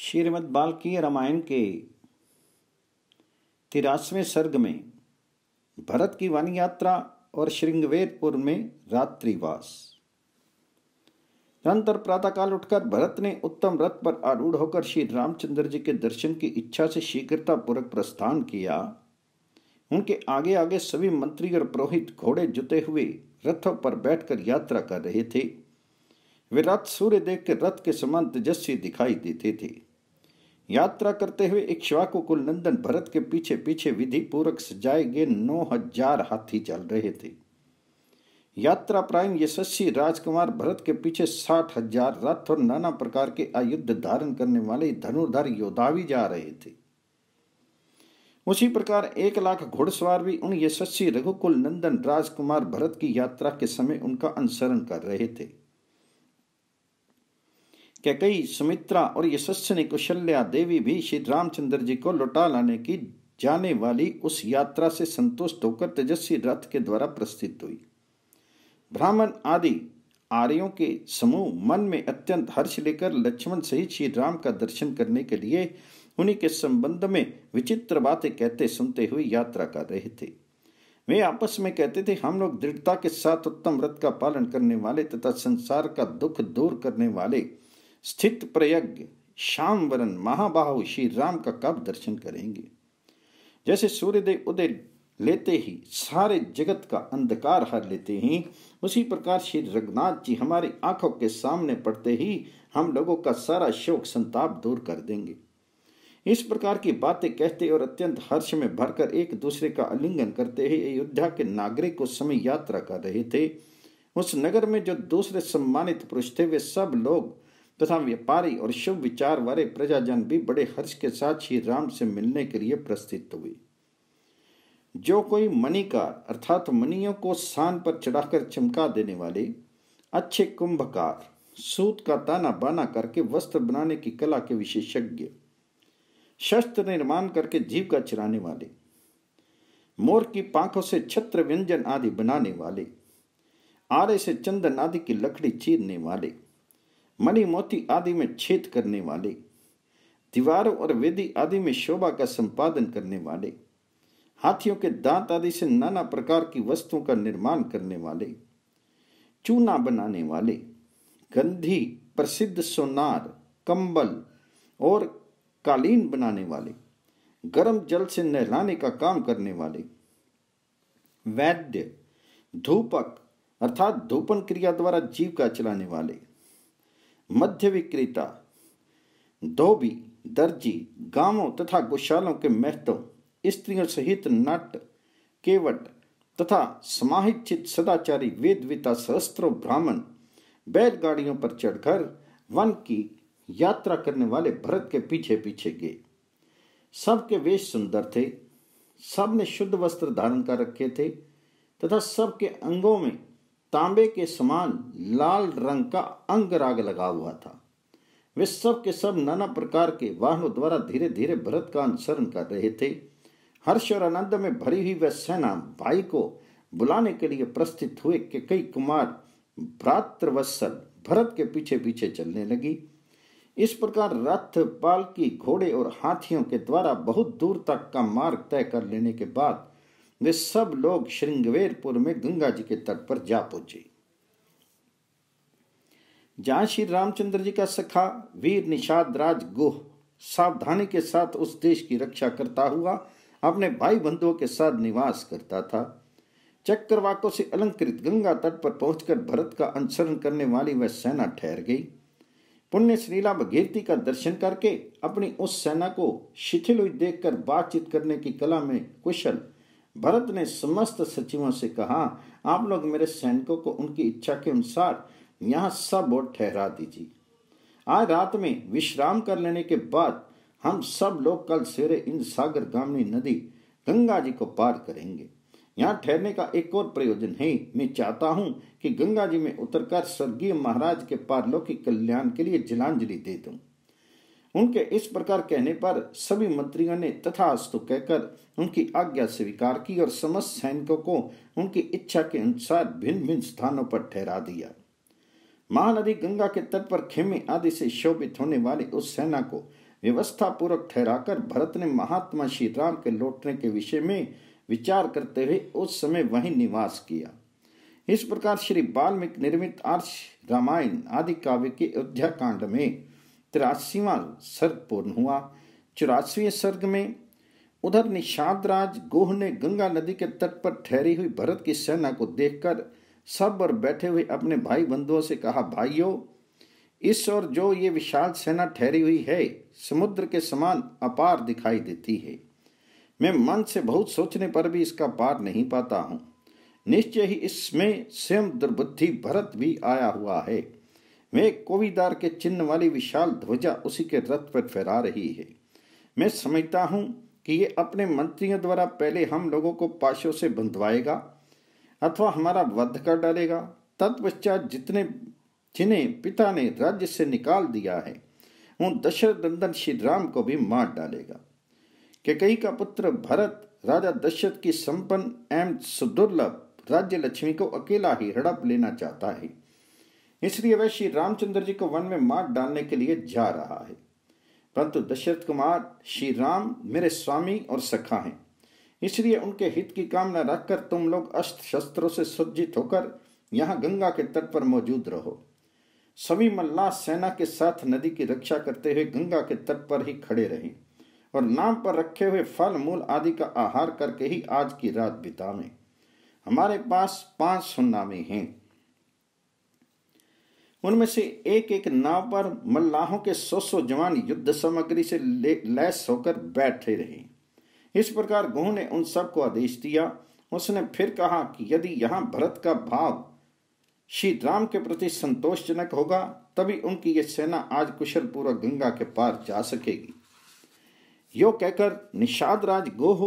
श्रीमद बाल्की रामायण के तिरासवें सर्ग में भरत की वन यात्रा और श्रृंगवेदपुर में रात्रिवास नंतर प्रातःकाल उठकर भरत ने उत्तम रथ पर आरूढ़ होकर श्री रामचंद्र जी के दर्शन की इच्छा से शीघ्रतापूर्वक प्रस्थान किया उनके आगे आगे सभी मंत्री और पुरोहित घोड़े जुते हुए रथों पर बैठकर यात्रा कर रहे थे वे रथ सूर्य देख के रथ के समान तेजस्वी दिखाई देते थे, थे। यात्रा करते हुए इक्ष्वाकु कुल नंदन भरत के पीछे पीछे विधि पूर्वक सजाए गए नौ हजार हाथी चल रहे थे यात्रा प्रायण यशस्वी राजकुमार भरत के पीछे साठ हजार रथ और नाना प्रकार के आयुद्ध धारण करने वाले धनुर्धर योद्धा भी जा रहे थे उसी प्रकार एक लाख घुड़सवार भी उन यशस्वी रघुकुल नंदन राजकुमार भरत की यात्रा के समय उनका अनुसरण कर रहे थे कैकई सुमित्रा और यशस्विनी कुशल्या देवी भी श्री रामचंद्र जी को लौटा लाने की जाने वाली उस यात्रा से संतुष्ट होकर तेजस्वी रथ के द्वारा प्रस्थित हुई ब्राह्मण आदि आर्यों के समूह मन में अत्यंत हर्ष लेकर लक्ष्मण सहित श्री राम का दर्शन करने के लिए उन्हीं के संबंध में विचित्र बातें कहते सुनते हुए यात्रा कर रहे थे वे आपस में कहते थे हम लोग दृढ़ता के साथ उत्तम व्रत का पालन करने वाले तथा संसार का दुख दूर करने वाले स्थित प्रयज्ञ श्याम वरण महाबाहु श्री राम का कब दर्शन करेंगे जैसे सूर्यदेव उदय लेते ही सारे जगत का अंधकार हर लेते ही उसी प्रकार श्री रघुनाथ जी हमारी आंखों के सामने पड़ते ही हम लोगों का सारा शोक संताप दूर कर देंगे इस प्रकार की बातें कहते और अत्यंत हर्ष में भरकर एक दूसरे का अलिंगन करते ही अयोध्या के नागरिक उस समय यात्रा कर रहे थे उस नगर में जो दूसरे सम्मानित पुरुष थे वे सब लोग तथा व्यापारी और शुभ विचार वाले प्रजाजन भी बड़े हर्ष के साथ श्री राम से मिलने के लिए प्रस्तुत हुए जो कोई मणिकार अर्थात मनियों को शान पर चढ़ाकर चमका देने वाले अच्छे कुंभकार सूत का ताना बाना करके वस्त्र बनाने की कला के विशेषज्ञ शस्त्र निर्माण करके जीव का चिराने वाले मोर की पांखों से छत्र व्यंजन आदि बनाने वाले आरे से चंदन आदि की लकड़ी चीरने वाले मणि मोती आदि में छेद करने वाले दीवारों और वेदी आदि में शोभा का संपादन करने वाले हाथियों के दांत आदि से नाना प्रकार की वस्तुओं का निर्माण करने वाले चूना बनाने वाले गंधी प्रसिद्ध सोनार कंबल और कालीन बनाने वाले गर्म जल से नहलाने का काम करने वाले वैद्य धूपक अर्थात धूपन क्रिया द्वारा जीव का चलाने वाले मध्य विक्रेता धोबी दर्जी गांवों तथा गौशालों के महत्व स्त्रियों सहित नट केवट तथा समाहित सदाचारी वेदविता सहस्त्रों ब्राह्मण बैलगाड़ियों पर चढ़कर वन की यात्रा करने वाले भरत के पीछे पीछे गए सबके वेश सुंदर थे सब ने शुद्ध वस्त्र धारण कर रखे थे तथा सबके अंगों में तांबे के समान लाल रंग का अंगराग लगा हुआ था वे सब के सब नाना प्रकार के वाहनों द्वारा धीरे धीरे भरत का अनुसरण कर रहे थे हर्ष और आनंद में भरी हुई वह सेना भाई को बुलाने के लिए प्रस्थित हुए कि कई कुमार भ्रातृवत्सल भरत के पीछे पीछे चलने लगी इस प्रकार रथ पालकी घोड़े और हाथियों के द्वारा बहुत दूर तक का मार्ग तय कर लेने के बाद वे सब लोग श्रृंगवेरपुर में गंगा जी के तट पर जा पहुंचे जहां श्री रामचंद्र जी का सखा वीर निषाद राज गुह सावधानी के साथ उस देश की रक्षा करता हुआ अपने भाई बंधुओं के साथ निवास करता था चक्रवाकों से अलंकृत गंगा तट पर पहुंचकर भरत का अनुसरण करने वाली वह सेना ठहर गई पुण्य श्रीला भगीरथी का दर्शन करके अपनी उस सेना को शिथिल हुई देखकर बातचीत करने की कला में कुशल भरत ने समस्त सचिवों से कहा आप लोग मेरे सैनिकों को उनकी इच्छा के अनुसार यहाँ सब और ठहरा दीजिए आज रात में विश्राम कर लेने के बाद हम सब लोग कल सवेरे इन सागर गामनी नदी गंगा जी को पार करेंगे यहाँ ठहरने का एक और प्रयोजन है मैं चाहता हूँ कि गंगा जी में उतरकर स्वर्गीय महाराज के पारलौकिक कल्याण के लिए जलांजलि दे दूँ उनके इस प्रकार कहने पर सभी मंत्रियों ने तथास्तु कहकर उनकी आज्ञा स्वीकार की और समस्त सैनिकों को उनकी इच्छा के अनुसार भिन्न भिन्न स्थानों पर ठहरा दिया महानदी गंगा के तट पर खेमे आदि से शोभित होने वाली उस सेना को व्यवस्था पूर्वक ठहराकर भरत ने महात्मा श्री राम के लौटने के विषय में विचार करते हुए उस समय वहीं निवास किया इस प्रकार श्री वाल्मीकि निर्मित आर्ष रामायण आदि काव्य के अयोध्या कांड में तिरासीवा सर्ग पूर्ण हुआ चौरासीवें सर्ग में उधर निषाद राज गोह ने गंगा नदी के तट पर ठहरी हुई भरत की सेना को देखकर सब और बैठे हुए अपने भाई बंधुओं से कहा भाइयों इस और जो ये विशाल सेना ठहरी हुई है समुद्र के समान अपार दिखाई देती है मैं मन से बहुत सोचने पर भी इसका पार नहीं पाता हूँ निश्चय ही इसमें स्वयं दुर्बुद्धि भरत भी आया हुआ है वे कोविदार के चिन्ह वाली विशाल ध्वजा उसी के रथ पर फहरा रही है मैं समझता हूँ कि ये अपने मंत्रियों द्वारा पहले हम लोगों को पाशों से बंधवाएगा अथवा हमारा वध कर डालेगा तत्पश्चात जितने जिन्हें पिता ने राज्य से निकाल दिया है उन दशरथ नंदन श्री राम को भी मार डालेगा कई का पुत्र भरत राजा दशरथ की संपन्न एम सुदुर्लभ राज्य लक्ष्मी को अकेला ही हड़प लेना चाहता है इसलिए वह श्री रामचंद्र जी को वन में मार डालने के लिए जा रहा है परंतु दशरथ कुमार श्री राम मेरे स्वामी और सखा हैं इसलिए उनके हित की कामना रखकर तुम लोग अस्त्र शस्त्रों से सज्जित होकर यहाँ गंगा के तट पर मौजूद रहो सभी मल्लाह सेना के साथ नदी की रक्षा करते हुए गंगा के तट पर ही खड़े रहें और नाम पर रखे हुए फल मूल आदि का आहार करके ही आज की रात बितावें हमारे पास पांच सुन्नामे हैं उनमें से एक एक नाव पर मल्लाहों के सौ सौ जवान युद्ध सामग्री से लैस होकर बैठे रहे इस प्रकार गोह ने उन सबको आदेश दिया उसने फिर कहा कि यदि यहां भरत का भाव श्री राम के प्रति संतोषजनक होगा तभी उनकी ये सेना आज कुशल पूर्वक गंगा के पार जा सकेगी यो कहकर निषाद राज गोह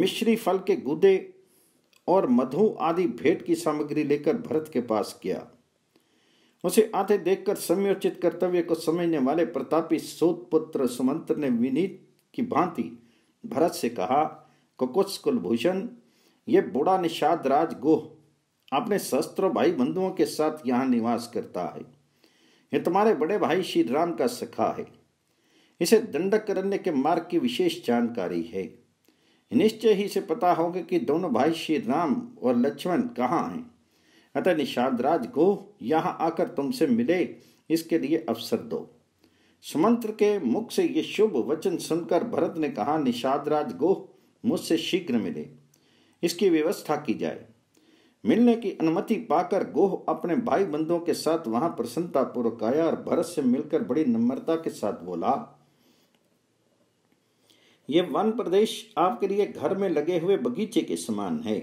मिश्री फल के गुदे और मधु आदि भेंट की सामग्री लेकर भरत के पास गया उसे आते देखकर समयोचित कर्तव्य को समझने वाले प्रतापी सोतपुत्र पुत्र सुमंत्र ने विनीत की भांति भरत से कहा कुकुत्स कुलभूषण ये बूढ़ा निषाद राज गोह अपने शस्त्र भाई बंधुओं के साथ यहाँ निवास करता है यह तुम्हारे बड़े भाई श्री राम का सखा है इसे करने के मार्ग की विशेष जानकारी है निश्चय ही से पता होगा कि दोनों भाई श्री राम और लक्ष्मण कहाँ हैं अतः निषाद राज को यहाँ आकर तुमसे मिले इसके लिए अवसर दो सुमंत्र के मुख से ये शुभ वचन सुनकर भरत ने कहा निषाद राज गोह मुझसे शीघ्र मिले इसकी व्यवस्था की जाए मिलने की अनुमति पाकर गोह अपने भाई बंधुओं के साथ वहां प्रसन्नतापूर्वक आया और भरत से मिलकर बड़ी नम्रता के साथ बोला ये वन प्रदेश आपके लिए घर में लगे हुए बगीचे के समान है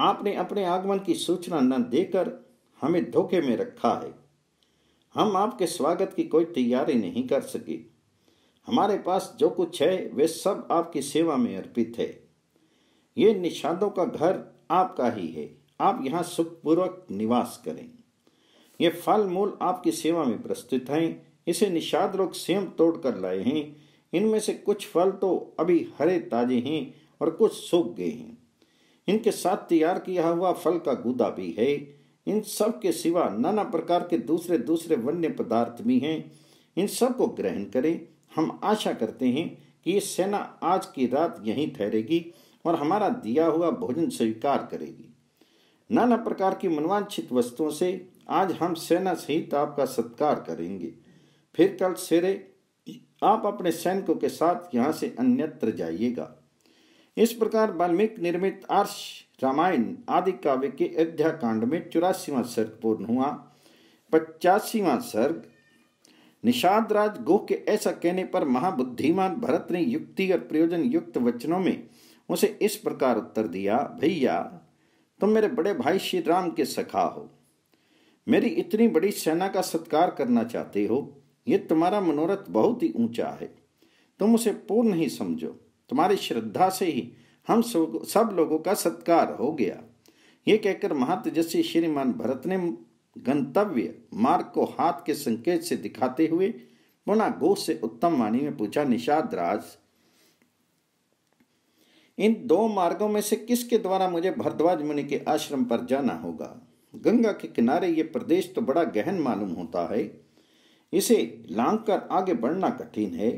आपने अपने आगमन की सूचना न देकर हमें धोखे में रखा है हम आपके स्वागत की कोई तैयारी नहीं कर सके हमारे पास जो कुछ है वे सब आपकी सेवा में अर्पित है ये निषादों का घर आपका ही है आप यहाँ सुखपूर्वक निवास करें ये फल मूल आपकी सेवा में प्रस्तुत हैं इसे निषाद लोग स्वयं तोड़ कर लाए हैं इनमें से कुछ फल तो अभी हरे ताजे हैं और कुछ सूख गए हैं इनके साथ तैयार किया हुआ फल का गुदा भी है इन सब के सिवा नाना प्रकार के दूसरे दूसरे वन्य पदार्थ भी हैं इन सब को ग्रहण करें हम आशा करते हैं कि ये सेना आज की रात यहीं ठहरेगी और हमारा दिया हुआ भोजन स्वीकार करेगी नाना प्रकार की मनवांछित वस्तुओं से आज हम सेना सहित आपका सत्कार करेंगे फिर कल सवेरे आप अपने सैनिकों के साथ यहाँ से अन्यत्र जाइएगा इस प्रकार वाल्मीकि निर्मित आर्ष रामायण आदि काव्य के अयोध्या कांड में चौरासीवा सर्ग पूर्ण हुआ पचासीवा सर्ग निषाद राज गोह के ऐसा कहने पर महाबुद्धिमान भरत ने युक्ति और प्रयोजन युक्त वचनों में उसे इस प्रकार उत्तर दिया भैया तुम मेरे बड़े भाई श्री राम के सखा हो मेरी इतनी बड़ी सेना का सत्कार करना चाहते हो ये तुम्हारा मनोरथ बहुत ही ऊंचा है तुम उसे पूर्ण ही समझो तुम्हारी श्रद्धा से ही हम सब लोगों का सत्कार हो गया ये कहकर महातेजस्वी श्रीमान भरत ने गंतव्य मार्ग को हाथ के संकेत से दिखाते हुए पुनः गो से उत्तम वाणी में पूछा निषाद राज इन दो मार्गों में से किसके द्वारा मुझे भरद्वाज मुनि के आश्रम पर जाना होगा गंगा के किनारे ये प्रदेश तो बड़ा गहन मालूम होता है इसे लांघकर आगे बढ़ना कठिन है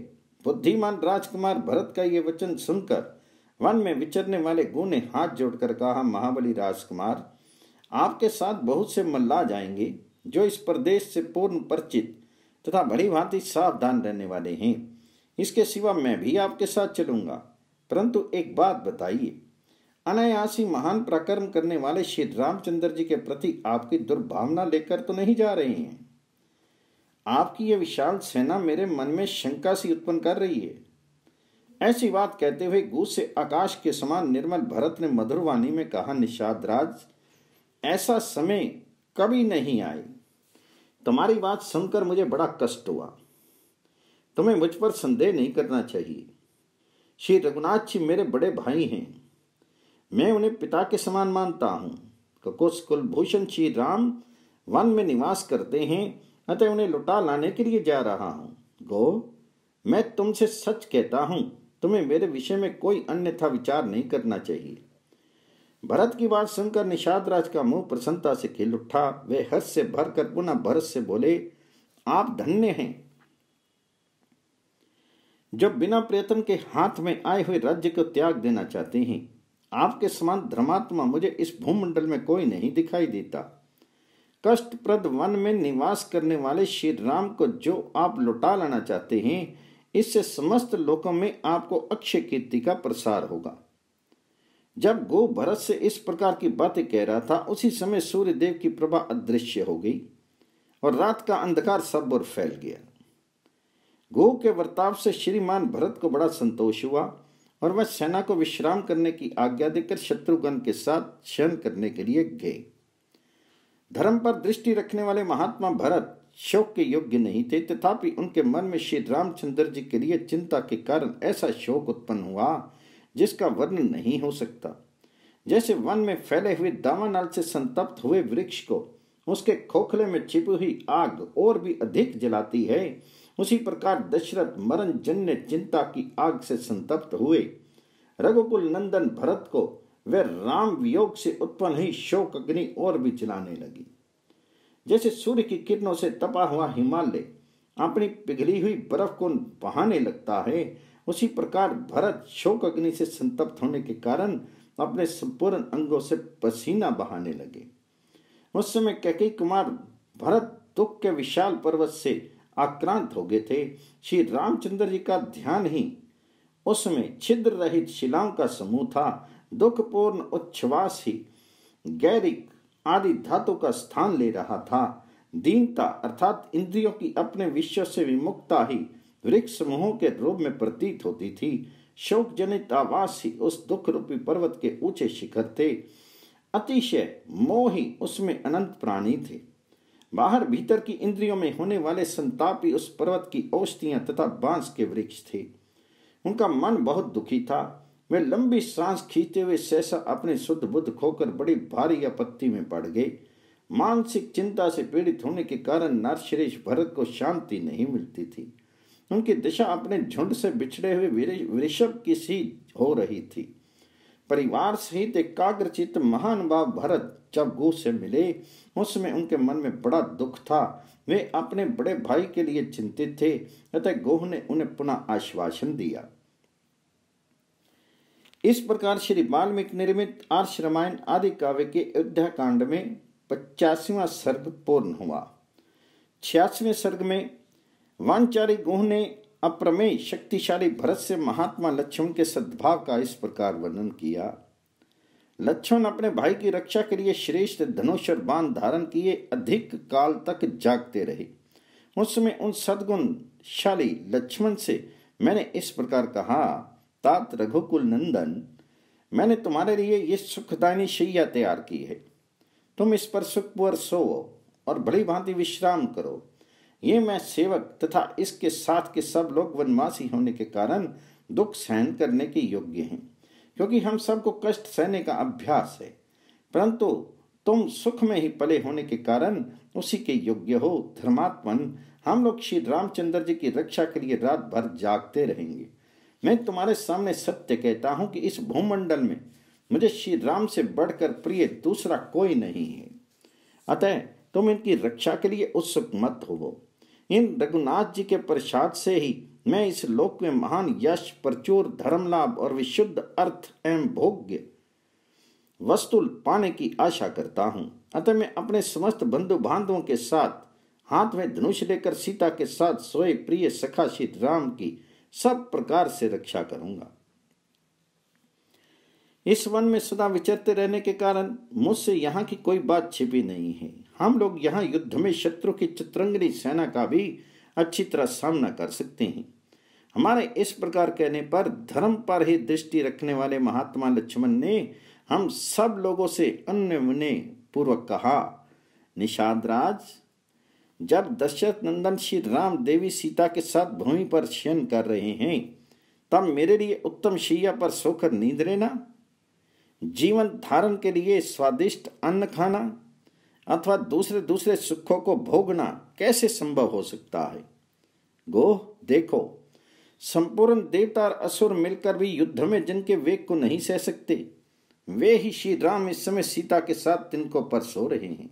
बुद्धिमान राजकुमार भरत का ये वचन सुनकर वन में विचरने वाले गु ने हाथ जोड़कर कहा महाबली राजकुमार आपके साथ बहुत से मल्ला जाएंगे जो इस प्रदेश से पूर्ण परिचित तथा बड़ी भांति सावधान रहने वाले हैं इसके सिवा मैं भी आपके साथ चलूंगा परंतु एक बात बताइए अनायासी महान प्रकर्म करने वाले श्री रामचंद्र जी के प्रति आपकी दुर्भावना लेकर तो नहीं जा रहे हैं आपकी ये विशाल सेना मेरे मन में शंका सी उत्पन्न कर रही है ऐसी बात कहते हुए गूस से आकाश के समान निर्मल भरत ने मधुरवाणी में कहा निषाद राज ऐसा समय कभी नहीं आए तुम्हारी बात सुनकर मुझे बड़ा कष्ट हुआ तुम्हें मुझ पर संदेह नहीं करना चाहिए श्री रघुनाथ जी मेरे बड़े भाई हैं मैं उन्हें पिता के समान मानता हूँ ककुश कुलभूषण श्री राम वन में निवास करते हैं अतः तो उन्हें लुटा लाने के लिए जा रहा हूँ गो मैं तुमसे सच कहता हूँ तुम्हें मेरे विषय में कोई अन्यथा विचार नहीं करना चाहिए भरत की बात सुनकर निषाद राज का मुंह प्रसन्नता से खिल उठा वे हर्ष से भर कर पुनः भरत से बोले आप धन्य हैं जो बिना प्रयत्न के हाथ में आए हुए राज्य को त्याग देना चाहते हैं आपके समान धर्मात्मा मुझे इस भूमंडल में कोई नहीं दिखाई देता कष्टप्रद वन में निवास करने वाले श्री राम को जो आप लुटा लाना चाहते हैं इससे समस्त लोकों में आपको अक्षय कीर्ति का प्रसार होगा जब गो भरत से इस प्रकार की बातें कह रहा था उसी समय देव की प्रभा अदृश्य हो गई और रात का अंधकार सब और फैल गया गो के वर्ताव से श्रीमान भरत को बड़ा संतोष हुआ और वह सेना को विश्राम करने की आज्ञा देकर शत्रुघ्न के साथ शयन करने के लिए गए धर्म पर दृष्टि रखने वाले महात्मा भरत शोक के योग्य नहीं थे तथापि उनके मन में श्री रामचंद्र जी के लिए चिंता के कारण ऐसा शोक उत्पन्न हुआ जिसका वर्णन नहीं हो सकता जैसे वन में फैले हुए दावानाल से संतप्त हुए वृक्ष को उसके खोखले में छिपी हुई आग और भी अधिक जलाती है उसी प्रकार दशरथ मरण जन्य चिंता की आग से संतप्त हुए रघुकुल नंदन भरत को वह राम वियोग से उत्पन्न ही शोक अग्नि और भी चलाने लगी जैसे सूर्य की किरणों से तपा हुआ हिमालय अपनी पिघली हुई बर्फ को बहाने लगता है उसी प्रकार भरत शोक अग्नि से संतप्त होने के कारण अपने संपूर्ण अंगों से पसीना बहाने लगे उस समय कैके कुमार भरत दुख के विशाल पर्वत से आक्रांत हो गए थे श्री रामचंद्र जी का ध्यान ही उसमें छिद्र रहित शिलाओं का समूह था दुखपूर्ण उच्छ्वास ही गैरिक आदि धातु का स्थान ले रहा था दीनता अर्थात इंद्रियों की अपने विश्व से विमुक्ता ही वृक्ष समूहों के रूप में प्रतीत होती थी शोक जनित आवास ही उस दुख रूपी पर्वत के ऊंचे शिखर थे अतिशय मोही उसमें अनंत प्राणी थे बाहर भीतर की इंद्रियों में होने वाले संताप ही उस पर्वत की औषधियां तथा बांस के वृक्ष थे उनका मन बहुत दुखी था वे लंबी सांस खींचते हुए सहसा अपने शुद्ध बुद्ध खोकर बड़ी भारी आपत्ति में पड़ गई मानसिक चिंता से पीड़ित होने के कारण नरश्रेष भरत को शांति नहीं मिलती थी उनकी दिशा अपने झुंड से बिछड़े हुए वृषभ की सी हो रही थी परिवार सहित एकाग्रचित महान भाव भरत जब गो से मिले उसमें उनके मन में बड़ा दुख था वे अपने बड़े भाई के लिए चिंतित थे अतः गोह ने उन्हें पुनः आश्वासन दिया इस प्रकार श्री वाल्मीकि निर्मित आर्ष रामायण आदि काव्य के अयोध्या कांड में पचासीवा सर्ग पूर्ण हुआ छियासवें सर्ग में वानचारी गुह ने अप्रमेय शक्तिशाली भरत से महात्मा लक्ष्मण के सद्भाव का इस प्रकार वर्णन किया लक्ष्मण अपने भाई की रक्षा के लिए श्रेष्ठ धनुष और बाण धारण किए अधिक काल तक जागते रहे उस समय उन सदगुणशाली लक्ष्मण से मैंने इस प्रकार कहा तात रघुकुल नंदन मैंने तुम्हारे लिए ये सुखदानी शैया तैयार की है तुम इस पर सुखपुर सोवो और बड़ी भांति विश्राम करो ये मैं सेवक तथा इसके साथ के सब लोग वनवासी होने के कारण दुख सहन करने के योग्य हैं क्योंकि हम सबको कष्ट सहने का अभ्यास है परंतु तुम सुख में ही पले होने के कारण उसी के योग्य हो धर्मात्मन हम लोग श्री रामचंद्र जी की रक्षा के लिए रात भर जागते रहेंगे मैं तुम्हारे सामने सत्य कहता हूं कि इस भूमंडल में मुझे श्री राम से बढ़कर प्रिय दूसरा कोई नहीं है अतः तुम इनकी रक्षा के लिए उत्सुक मत हो इन रघुनाथ जी के प्रसाद से ही मैं इस लोक में महान यश प्रचुर धर्म लाभ और विशुद्ध अर्थ एवं भोग्य वस्तु पाने की आशा करता हूं अतः मैं अपने समस्त बंधु बांधवों के साथ हाथ में धनुष लेकर सीता के साथ सोए प्रिय सखा श्री राम की सब प्रकार से रक्षा करूंगा इस वन में सदा विचरते रहने के कारण मुझसे यहाँ की कोई बात छिपी नहीं है हम लोग यहाँ युद्ध में शत्रु की चित्रंगनी सेना का भी अच्छी तरह सामना कर सकते हैं हमारे इस प्रकार कहने पर धर्म पर ही दृष्टि रखने वाले महात्मा लक्ष्मण ने हम सब लोगों से अन्य पूर्वक कहा निषाद राज जब दशरथ नंदन श्री राम देवी सीता के साथ भूमि पर शयन कर रहे हैं तब मेरे लिए उत्तम शैया पर सोकर नींद लेना जीवन धारण के लिए स्वादिष्ट अन्न खाना अथवा दूसरे दूसरे सुखों को भोगना कैसे संभव हो सकता है गोह देखो संपूर्ण देवता और असुर मिलकर भी युद्ध में जिनके वेग को नहीं सह सकते वे ही श्री राम इस समय सीता के साथ तिनको पर सो रहे हैं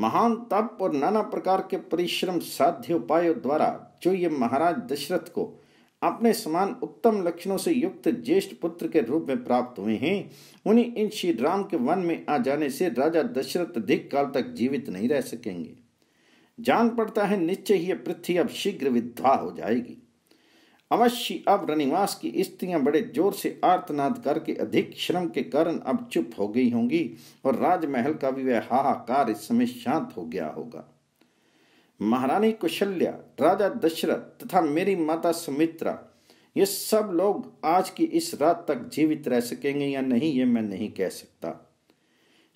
महान तप और नाना प्रकार के परिश्रम साध्य उपायों द्वारा जो ये महाराज दशरथ को अपने समान उत्तम लक्षणों से युक्त ज्येष्ठ पुत्र के रूप में प्राप्त हुए हैं उन्हें इन श्री राम के वन में आ जाने से राजा दशरथ अधिक काल तक जीवित नहीं रह सकेंगे जान पड़ता है निश्चय ही पृथ्वी अब शीघ्र विद्वा हो जाएगी अवश्य अब रनिवास की स्त्रियां बड़े जोर से आर्तनाद करके अधिक श्रम के कारण अब चुप हो गई होंगी और राजमहल का भी वह हाहाकार इस समय शांत हो गया होगा महारानी कुशल्या राजा दशरथ तथा मेरी माता सुमित्रा ये सब लोग आज की इस रात तक जीवित रह सकेंगे या नहीं ये मैं नहीं कह सकता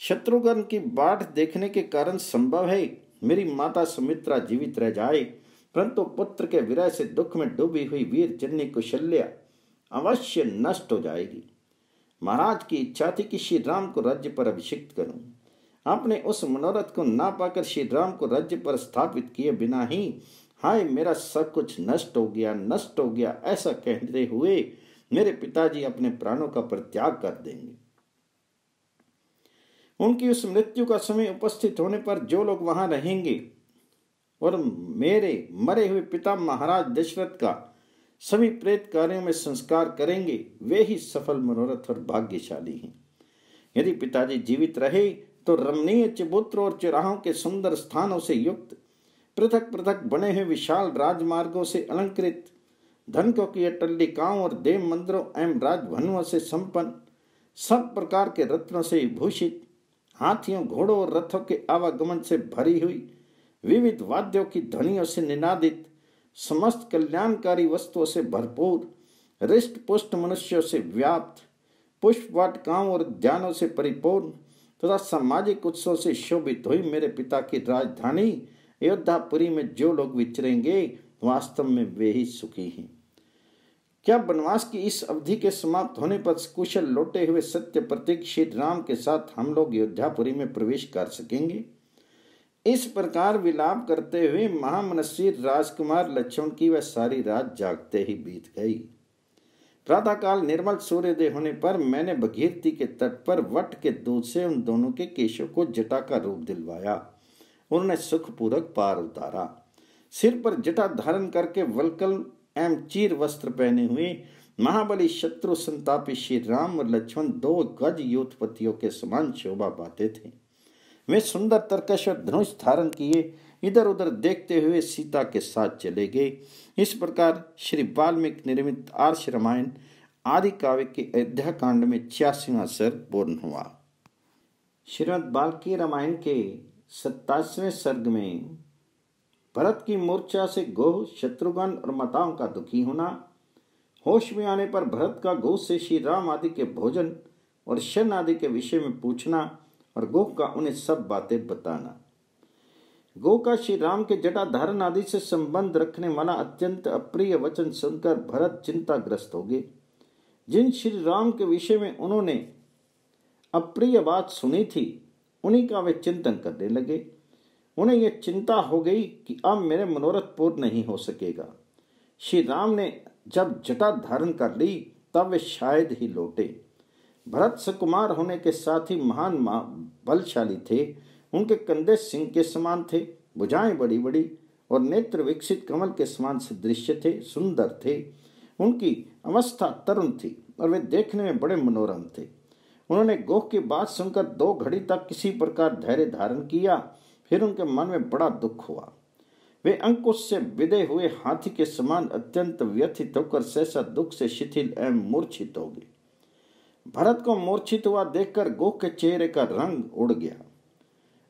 शत्रुघ्न की बाढ़ देखने के कारण संभव है मेरी माता सुमित्रा जीवित रह जाए परंतु पुत्र के विरह से दुख में डूबी हुई वीर जननी कुशल्या अवश्य नष्ट हो जाएगी महाराज की इच्छा थी कि श्री राम को राज्य पर अभिषिक्त करूं आपने उस मनोरथ को ना पाकर श्री राम को राज्य पर स्थापित किए बिना ही हाय मेरा सब कुछ नष्ट हो गया नष्ट हो गया ऐसा कहते हुए मेरे पिताजी अपने प्राणों का परित्याग कर देंगे उनकी उस मृत्यु का समय उपस्थित होने पर जो लोग वहां रहेंगे और मेरे मरे हुए पिता महाराज दशरथ का सभी प्रेत कार्यों में संस्कार करेंगे वे ही सफल मनोरथ और भाग्यशाली हैं यदि पिताजी जीवित रहे तो रमणीय चबूत्र और चुराहों के सुंदर स्थानों से युक्त पृथक पृथक बने हुए विशाल राजमार्गों से अलंकृत धन की टल्लिकाओं और देव मंदिरों एवं राजभवनों से संपन्न सब प्रकार के रत्नों से भूषित हाथियों घोड़ों और रथों के आवागमन से भरी हुई विविध वाद्यों की ध्वनियों से निनादित समस्त कल्याणकारी वस्तुओं से भरपूर रिष्ट पुष्ट मनुष्यों से व्याप्त पुष्प वाटकाओं और ध्यानों से परिपूर्ण तथा सामाजिक उत्सव से शोभित हुई मेरे पिता की राजधानी अयोध्यापुरी में जो लोग विचरेंगे वास्तव में वे ही सुखी हैं क्या वनवास की इस अवधि के समाप्त होने पर कुशल लौटे हुए सत्य प्रतीक श्री राम के साथ हम लोग अयोध्यापुरी में प्रवेश कर सकेंगे इस प्रकार विलाप करते हुए महामनस्वी राजकुमार लक्ष्मण की वह सारी रात जागते ही बीत गई प्रातःकाल निर्मल सूर्योदय होने पर मैंने भगीरथी के तट पर वट के दूध से उन दोनों के केशों को जटा का रूप दिलवाया उन्होंने सुखपूर्वक पार उतारा सिर पर जटा धारण करके वलकल एम चीर वस्त्र पहने हुए महाबली शत्रु संतापी श्री राम और लक्ष्मण दो गज युद्धपतियों के समान शोभा पाते थे वे सुंदर तर्कश और धनुष धारण किए इधर उधर देखते हुए सीता के साथ चले गए इस प्रकार श्री वाल्मीकि निर्मित आर्ष रामायण आदि काव्य के अयोध्या कांड में छियासीवा सर्ग पूर्ण हुआ श्रीमद बाल्की रामायण के सत्ताईसवें सर्ग में भरत की मूर्छा से गोह शत्रुघ्न और माताओं का दुखी होना होश में आने पर भरत का गौ से श्री राम आदि के भोजन और शन आदि के विषय में पूछना और गोप का उन्हें सब बातें बताना गो का श्री राम के जटा धारण आदि से संबंध रखने वाला अत्यंत अप्रिय वचन सुनकर भरत चिंताग्रस्त हो गए जिन श्री राम के विषय में उन्होंने अप्रिय बात सुनी थी उन्हीं का वे चिंतन करने लगे उन्हें यह चिंता हो गई कि अब मेरे मनोरथ पूर्ण नहीं हो सकेगा श्री राम ने जब जटा धारण कर ली तब वे शायद ही लौटे भरत सुकुमार होने के साथ ही महान माँ बलशाली थे उनके कंधे सिंह के समान थे भुजाएं बड़ी बड़ी और नेत्र विकसित कमल के समान से दृश्य थे सुंदर थे उनकी अवस्था तरुण थी और वे देखने में बड़े मनोरम थे उन्होंने गोह की बात सुनकर दो घड़ी तक किसी प्रकार धैर्य धारण किया फिर उनके मन में बड़ा दुख हुआ वे अंकुश से विदय हुए हाथी के समान अत्यंत व्यथित होकर सहसा दुख से शिथिल एवं मूर्छित हो गई भरत को मूर्छित हुआ देखकर गोह के चेहरे का रंग उड़ गया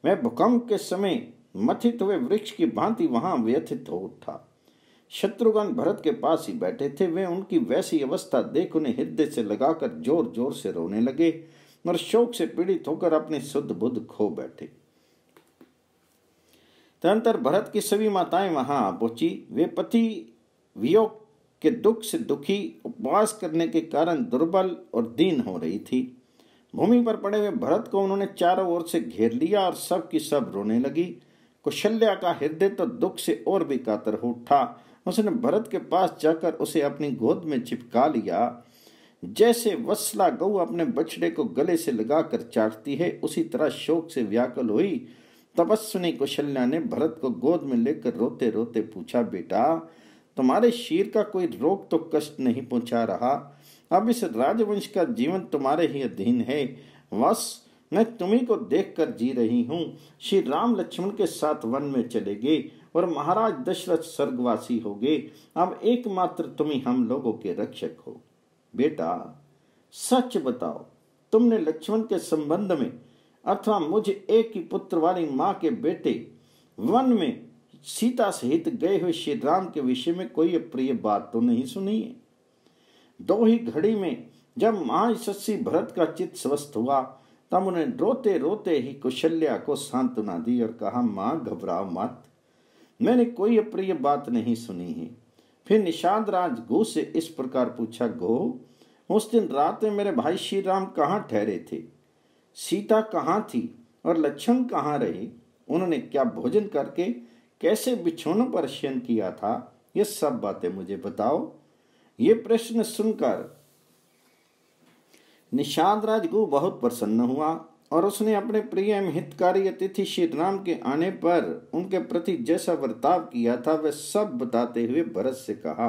मैं भूकंप के समय मथित हुए वृक्ष की भांति वहां व्यथित हो उठा शत्रुघ्न भरत के पास ही बैठे थे वे उनकी वैसी अवस्था देख उन्हें हृदय से लगाकर जोर जोर से रोने लगे और शोक से पीड़ित होकर अपने शुद्ध बुद्ध खो बैठे तरंतर भरत की सभी माताएं वहां पहुंची वे पति वियोग कि दुख से दुखी उपवास करने के कारण दुर्बल और दीन हो रही थी भूमि पर पड़े हुए भरत को उन्होंने चारों ओर से घेर लिया और सब की सब रोने लगी कुशल्या का हृदय तो दुख से और भी कातर हो उठा उसने भरत के पास जाकर उसे अपनी गोद में चिपका लिया जैसे वसला गऊ अपने बछड़े को गले से लगाकर चाटती है उसी तरह शोक से व्याकुल हुई तपस्विनी कुशल्या ने भरत को गोद में लेकर रोते रोते पूछा बेटा तुम्हारे शीर का कोई रोग तो कष्ट नहीं पहुंचा रहा अब इस राजवंश का जीवन तुम्हारे ही अधीन है वस मैं तुम्ही को देखकर जी रही हूँ श्री राम लक्ष्मण के साथ वन में चले गए और महाराज दशरथ स्वर्गवासी हो गए अब एकमात्र तुम्ही हम लोगों के रक्षक हो बेटा सच बताओ तुमने लक्ष्मण के संबंध में अथवा मुझे एक ही पुत्र वाली माँ के बेटे वन में सीता सहित गए हुए श्रीराम के विषय में कोई अप्रिय बात तो नहीं सुनी है दो ही घड़ी में जब महायशस्वी भरत का चित्त स्वस्थ हुआ तब उन्हें रोते रोते ही कुशल्या को सांत्वना दी और कहा मां घबराओ मत मैंने कोई अप्रिय बात नहीं सुनी है फिर निषाद राज गो से इस प्रकार पूछा गो उस दिन रात में मेरे भाई श्री राम कहाँ ठहरे थे सीता कहाँ थी और लक्षण कहाँ रहे उन्होंने क्या भोजन करके कैसे बिछुण पर शयन किया था ये सब बातें मुझे बताओ ये प्रश्न सुनकर निषाद राजगु बहुत प्रसन्न हुआ और उसने अपने प्रिय एवं हितकारी अतिथि श्री राम के आने पर उनके प्रति जैसा बर्ताव किया था वह सब बताते हुए भरत से कहा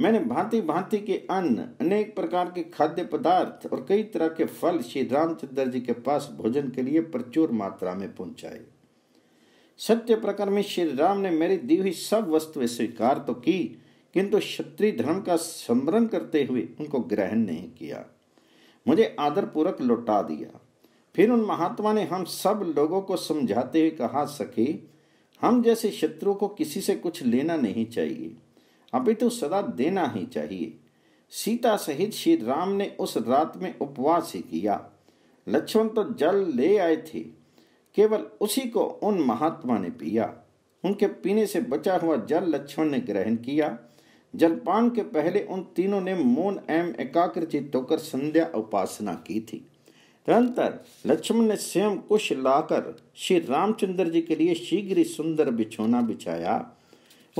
मैंने भांति भांति के अन्न अनेक प्रकार के खाद्य पदार्थ और कई तरह के फल श्री रामचंद्र जी के पास भोजन के लिए प्रचुर मात्रा में पहुंचाए सत्य प्रकरण में श्री राम ने मेरी दी हुई सब वस्तुएं स्वीकार तो की किंतु क्षत्रिय धर्म का स्मरण करते हुए उनको ग्रहण नहीं किया मुझे आदरपूर्वक लौटा दिया फिर उन महात्मा ने हम सब लोगों को समझाते हुए कहा सके हम जैसे शत्रु को किसी से कुछ लेना नहीं चाहिए अपितु तो सदा देना ही चाहिए सीता सहित श्री राम ने उस रात में उपवास ही किया लक्ष्मण तो जल ले आए थे केवल उसी को उन महात्मा ने पिया उनके पीने से बचा हुआ जल लक्ष्मण ने ग्रहण किया जलपान के पहले उन तीनों ने मौन एवं एकाग्रचित होकर संध्या उपासना की थी तदंतर लक्ष्मण ने स्वयं कुश लाकर श्री रामचंद्र जी के लिए शीघ्र ही सुंदर बिछोना बिछाया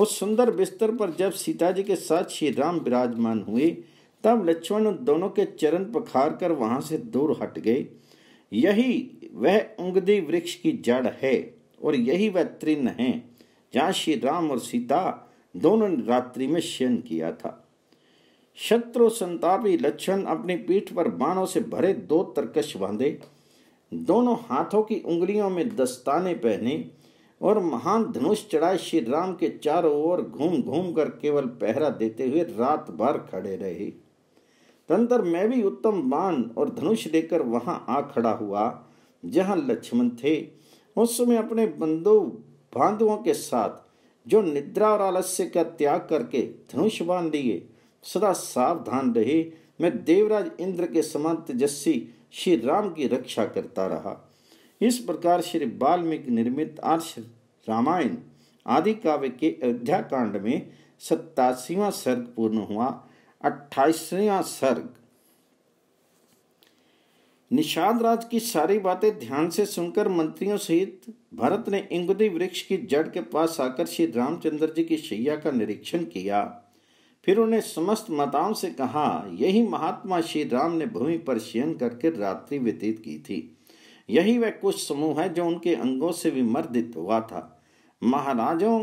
उस सुंदर बिस्तर पर जब सीता जी के साथ श्री राम विराजमान हुए तब लक्ष्मण उन दोनों के चरण पखार कर वहां से दूर हट गए यही वह उंगदी वृक्ष की जड़ है और यही वह त्रिन्न है जहाँ श्री राम और सीता दोनों ने रात्रि में शयन किया था शत्रु संतापी लक्षण अपनी पीठ पर बाणों से भरे दो तरकश बांधे दोनों हाथों की उंगलियों में दस्ताने पहने और महान धनुष चढ़ाए श्री राम के चारों ओर घूम घूम कर केवल पहरा देते हुए रात भर खड़े रहे तंत्र मैं भी उत्तम बाण और धनुष लेकर वहां आ खड़ा हुआ जहां लक्ष्मण थे उस समय अपने बंधु बांधुओं के साथ जो निद्रा और आलस्य का त्याग करके धनुष बांध लिए सदा सावधान रहे मैं देवराज इंद्र के समान तेजस्वी श्री राम की रक्षा करता रहा इस प्रकार श्री बाल्मीकि निर्मित आर्ष रामायण आदि काव्य के अयोध्या कांड में सत्तासीवा सर्ग पूर्ण हुआ अट्ठाईसवा सर्ग निषाद राज की सारी बातें ध्यान से सुनकर मंत्रियों सहित भरत ने इंगुदी वृक्ष की जड़ के पास आकर श्री रामचंद्र जी की शैया का निरीक्षण किया फिर उन्हें समस्त माताओं से कहा यही महात्मा श्री राम ने भूमि पर शयन करके रात्रि व्यतीत की थी यही वह कुछ समूह है जो उनके अंगों से विमर्दित हुआ था महाराजों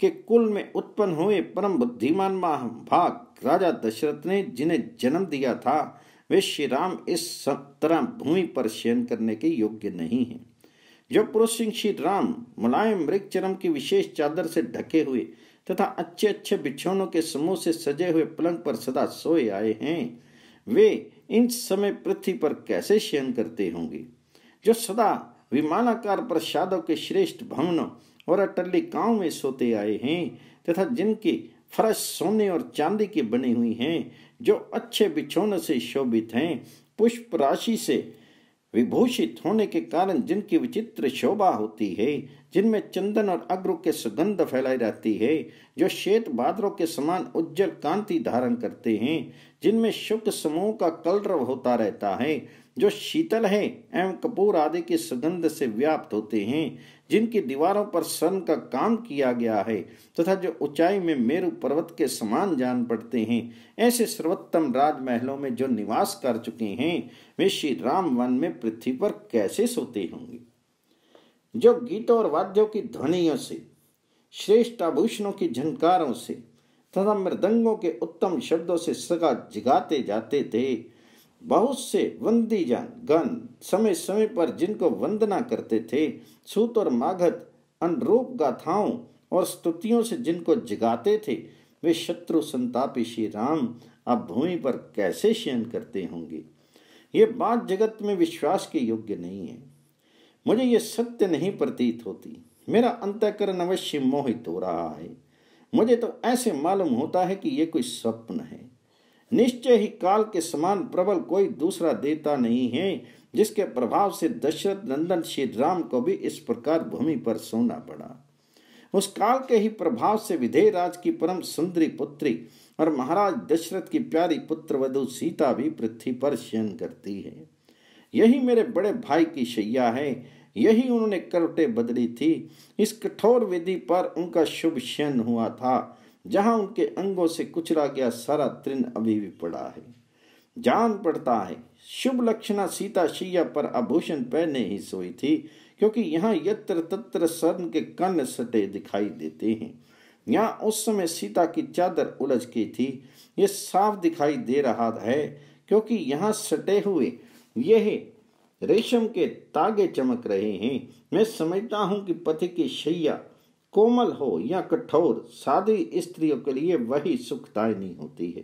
के कुल में उत्पन्न हुए परम बुद्धिमान महाभाग राजा दशरथ ने जिन्हें जन्म दिया था वे श्री राम इस तरह भूमि पर शयन करने के योग्य नहीं हैं जो पुरुष सिंह श्री राम मुलायम मृग चरम की विशेष चादर से ढके हुए तथा अच्छे अच्छे बिछौनों के समूह से सजे हुए पलंग पर सदा सोए आए हैं वे इन समय पृथ्वी पर कैसे शयन करते होंगे जो सदा विमानाकार प्रसादों के श्रेष्ठ भवनों और अटल्लिकाओं में सोते आए हैं तथा जिनकी फरश सोने और चांदी की बनी हुई हैं जो अच्छे बिछोने से शोभित हैं पुष्प राशि से विभूषित होने के कारण जिनकी विचित्र शोभा होती है जिनमें चंदन और अग्र के सुगंध फैलाई रहती है जो श्वेत बादलों के समान उज्जवल कांति धारण करते हैं जिनमें शुक्र समूह का कलरव होता रहता है जो शीतल हैं एवं कपूर आदि की सुगंध से व्याप्त होते हैं जिनकी दीवारों पर सन का काम किया गया है तथा तो जो ऊंचाई में मेरु पर्वत के समान जान पड़ते हैं ऐसे सर्वोत्तम राजमहलों में जो निवास कर चुके हैं वे श्री राम वन में पृथ्वी पर कैसे सोते होंगे जो गीतों और वाद्यों की ध्वनियों से श्रेष्ठ आभूषणों की झनकारों से तथा मृदंगों के उत्तम शब्दों से सगा जिगाते जाते थे बहुत से वंदीजन गण समय समय पर जिनको वंदना करते थे सूत और माघत अनुरूप गाथाओं और स्तुतियों से जिनको जगाते थे वे शत्रु संतापी श्री राम अब भूमि पर कैसे शयन करते होंगे ये बात जगत में विश्वास के योग्य नहीं है मुझे ये सत्य नहीं प्रतीत होती मेरा अंतकरण अवश्य मोहित हो रहा है मुझे तो ऐसे मालूम होता है कि ये कोई स्वप्न है निश्चय ही काल के समान प्रबल कोई दूसरा देवता नहीं है जिसके प्रभाव से दशरथ नंदन श्री राम को भी इस प्रकार भूमि पर सोना पड़ा उस काल के ही प्रभाव से राज की परम सुंदरी पुत्री और महाराज दशरथ की प्यारी पुत्र वधु सीता भी पृथ्वी पर शयन करती है यही मेरे बड़े भाई की शैया है यही उन्होंने करवटे बदली थी इस कठोर विधि पर उनका शुभ शयन हुआ था जहां उनके अंगों से कुचला गया सारा तृण अभी भी पड़ा है जान पड़ता है शुभ लक्षणा सीता शैया पर आभूषण पहने ही सोई थी क्योंकि यहाँ यत्र तत्र सर्ण के कन्न सटे दिखाई देते हैं यहाँ उस समय सीता की चादर उलझ की थी ये साफ दिखाई दे रहा है क्योंकि यहाँ सटे हुए यह रेशम के तागे चमक रहे हैं मैं समझता हूँ कि पति की शैया कोमल हो या कठोर सादी स्त्रियों के लिए वही सुखदायिनी होती है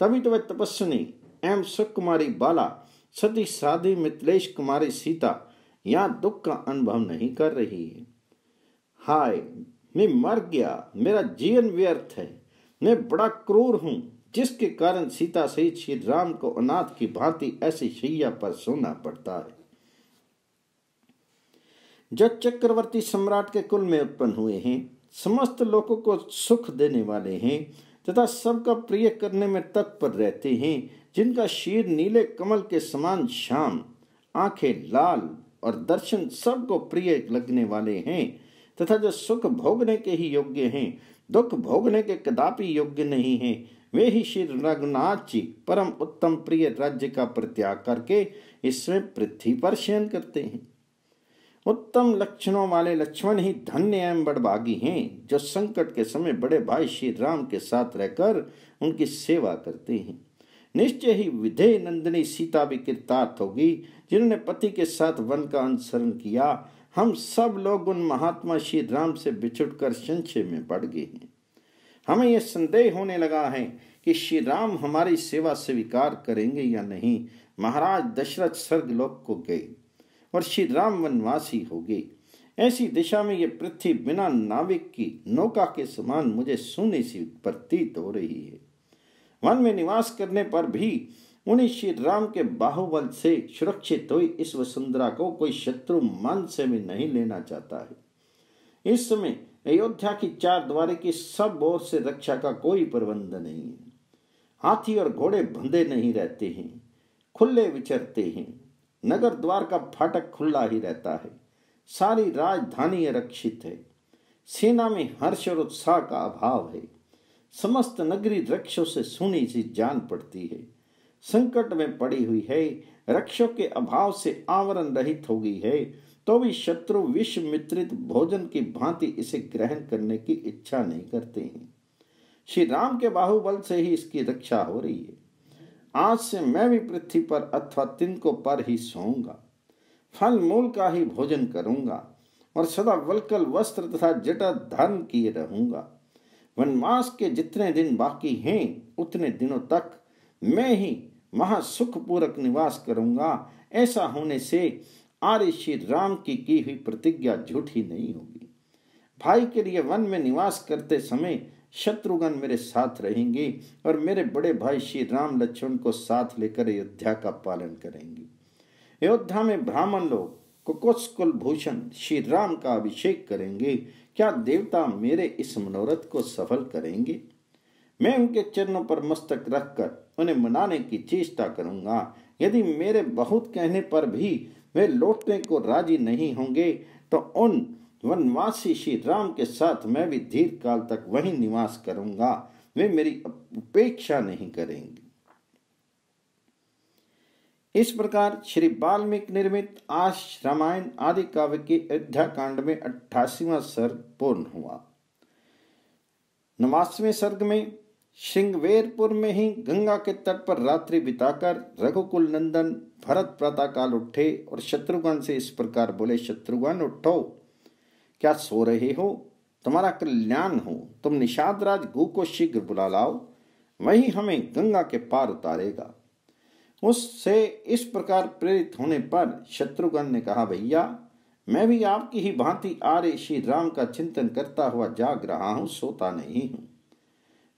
तभी तो वह तपस्विनी सुख कुमारी बाला सती साधी मित्रेश कुमारी सीता यहाँ दुख का अनुभव नहीं कर रही है हाय मैं मर गया मेरा जीवन व्यर्थ है मैं बड़ा क्रूर हूँ जिसके कारण सीता सहित श्री राम को अनाथ की भांति ऐसी शैया पर सोना पड़ता है जो चक्रवर्ती सम्राट के कुल में उत्पन्न हुए हैं समस्त लोगों को सुख देने वाले हैं तथा सबका प्रिय करने में तत्पर रहते हैं जिनका शीर नीले कमल के समान श्याम आंखें लाल और दर्शन सबको प्रिय लगने वाले हैं तथा जो सुख भोगने के ही योग्य हैं दुख भोगने के कदापि योग्य नहीं हैं वे ही श्री रघुनाथ जी परम उत्तम प्रिय राज्य का प्रत्याग करके इसमें पृथ्वी पर शयन करते हैं उत्तम लक्षणों वाले लक्ष्मण ही धन्य एवं बड़भागी हैं जो संकट के समय बड़े भाई श्री राम के साथ रहकर उनकी सेवा करते हैं निश्चय ही विधेय नंदिनी सीता भी कृतार्थ होगी जिन्होंने पति के साथ वन का अनुसरण किया हम सब लोग उन महात्मा श्री राम से कर संशय में पड़ गए हैं हमें यह संदेह होने लगा है कि श्री राम हमारी सेवा स्वीकार करेंगे या नहीं महाराज दशरथ स्वर्ग लोक को गए और श्री राम वनवासी हो गए ऐसी दिशा में यह पृथ्वी बिना नाविक की नौका के समान मुझे सुनी सी प्रतीत हो रही है वन में निवास करने पर भी उन्हीं श्री राम के बाहुबल से सुरक्षित हुई इस वसुंधरा को कोई शत्रु मन से भी नहीं लेना चाहता है इस समय अयोध्या की चार द्वारे की सब ओर से रक्षा का कोई प्रबंध नहीं है हाथी और घोड़े बंधे नहीं रहते हैं खुले विचरते हैं नगर द्वार का फाटक खुला ही रहता है सारी राजधानी रक्षित है सेना में हर्ष और उत्साह का अभाव है समस्त नगरी रक्षों से सुनी सी जान पड़ती है संकट में पड़ी हुई है रक्षों के अभाव से आवरण रहित हो गई है तो भी शत्रु विश्व मित्रित भोजन की भांति इसे ग्रहण करने की इच्छा नहीं करते हैं श्री राम के बाहुबल से ही इसकी रक्षा हो रही है आज से मैं भी पृथ्वी पर अथवा तिनको पर ही सोऊंगा फल मूल का ही भोजन करूंगा और सदा वलकल वस्त्र तथा जटा धारण किए रहूंगा वनवास के जितने दिन बाकी हैं उतने दिनों तक मैं ही महासुखपूर्वक निवास करूंगा ऐसा होने से आर्य श्री राम की की हुई प्रतिज्ञा झूठी नहीं होगी भाई के लिए वन में निवास करते समय शत्रुघ्न मेरे साथ रहेंगे और मेरे बड़े भाई श्री राम लक्ष्मण को साथ लेकर अयोध्या का पालन करेंगे अयोध्या में ब्राह्मण लोग कुकुश कुलभूषण श्री राम का अभिषेक करेंगे क्या देवता मेरे इस मनोरथ को सफल करेंगे मैं उनके चरणों पर मस्तक रखकर उन्हें मनाने की चेष्टा करूंगा यदि मेरे बहुत कहने पर भी वे लौटने को राजी नहीं होंगे तो उन वनवासी श्री राम के साथ मैं भी दीर्घ काल तक वहीं निवास करूंगा वे मेरी उपेक्षा नहीं करेंगे इस प्रकार श्री बाल्मीकि निर्मित आश रामायण आदि काव्य के कांड में अट्ठासीवा सर्ग पूर्ण हुआ नवासवें सर्ग में सिंहवेरपुर में ही गंगा के तट पर रात्रि बिताकर रघुकुल नंदन भरत प्रातः काल उठे और शत्रुघ्न से इस प्रकार बोले शत्रुघ्न उठो क्या सो रहे हो तुम्हारा कल्याण हो तुम निषाद राज गु को शीघ्र बुला लाओ वही हमें गंगा के पार उतारेगा उससे इस प्रकार प्रेरित होने पर शत्रुघ्न ने कहा भैया मैं भी आपकी ही भांति आर्य श्री राम का चिंतन करता हुआ जाग रहा हूं सोता नहीं हूं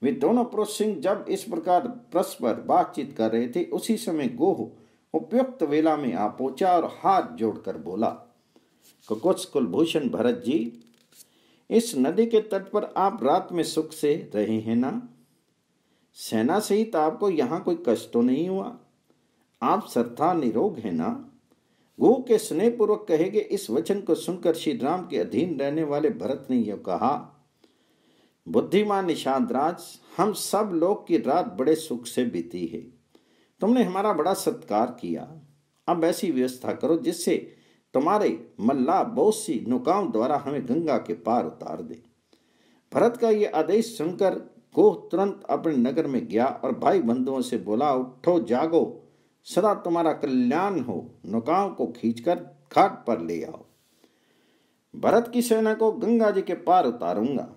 वे दोनों पुरुष सिंह जब इस प्रकार परस्पर बातचीत कर रहे थे उसी समय गोह उपयुक्त वेला में आ पहुंचा और हाथ जोड़कर बोला कुकुत्स कुलभूषण भरत जी इस नदी के तट पर आप रात में सुख से रहे हैं ना सेना सहित आपको यहाँ कोई कष्ट तो नहीं हुआ आप श्रद्धा निरोग है ना गो के स्नेहपूर्वक कहे गए इस वचन को सुनकर श्री राम के अधीन रहने वाले भरत ने यह कहा बुद्धिमान राज हम सब लोग की रात बड़े सुख से बीती है तुमने हमारा बड़ा सत्कार किया अब ऐसी व्यवस्था करो जिससे तुम्हारे मल्ला बहुत सी नौकाओं द्वारा हमें गंगा के पार उतार दे भरत का ये आदेश सुनकर गोह तुरंत अपने नगर में गया और भाई बंधुओं से बोला उठो जागो सदा तुम्हारा कल्याण हो नौकाओं को खींचकर घाट पर ले आओ भरत की सेना को गंगा जी के पार उतारूंगा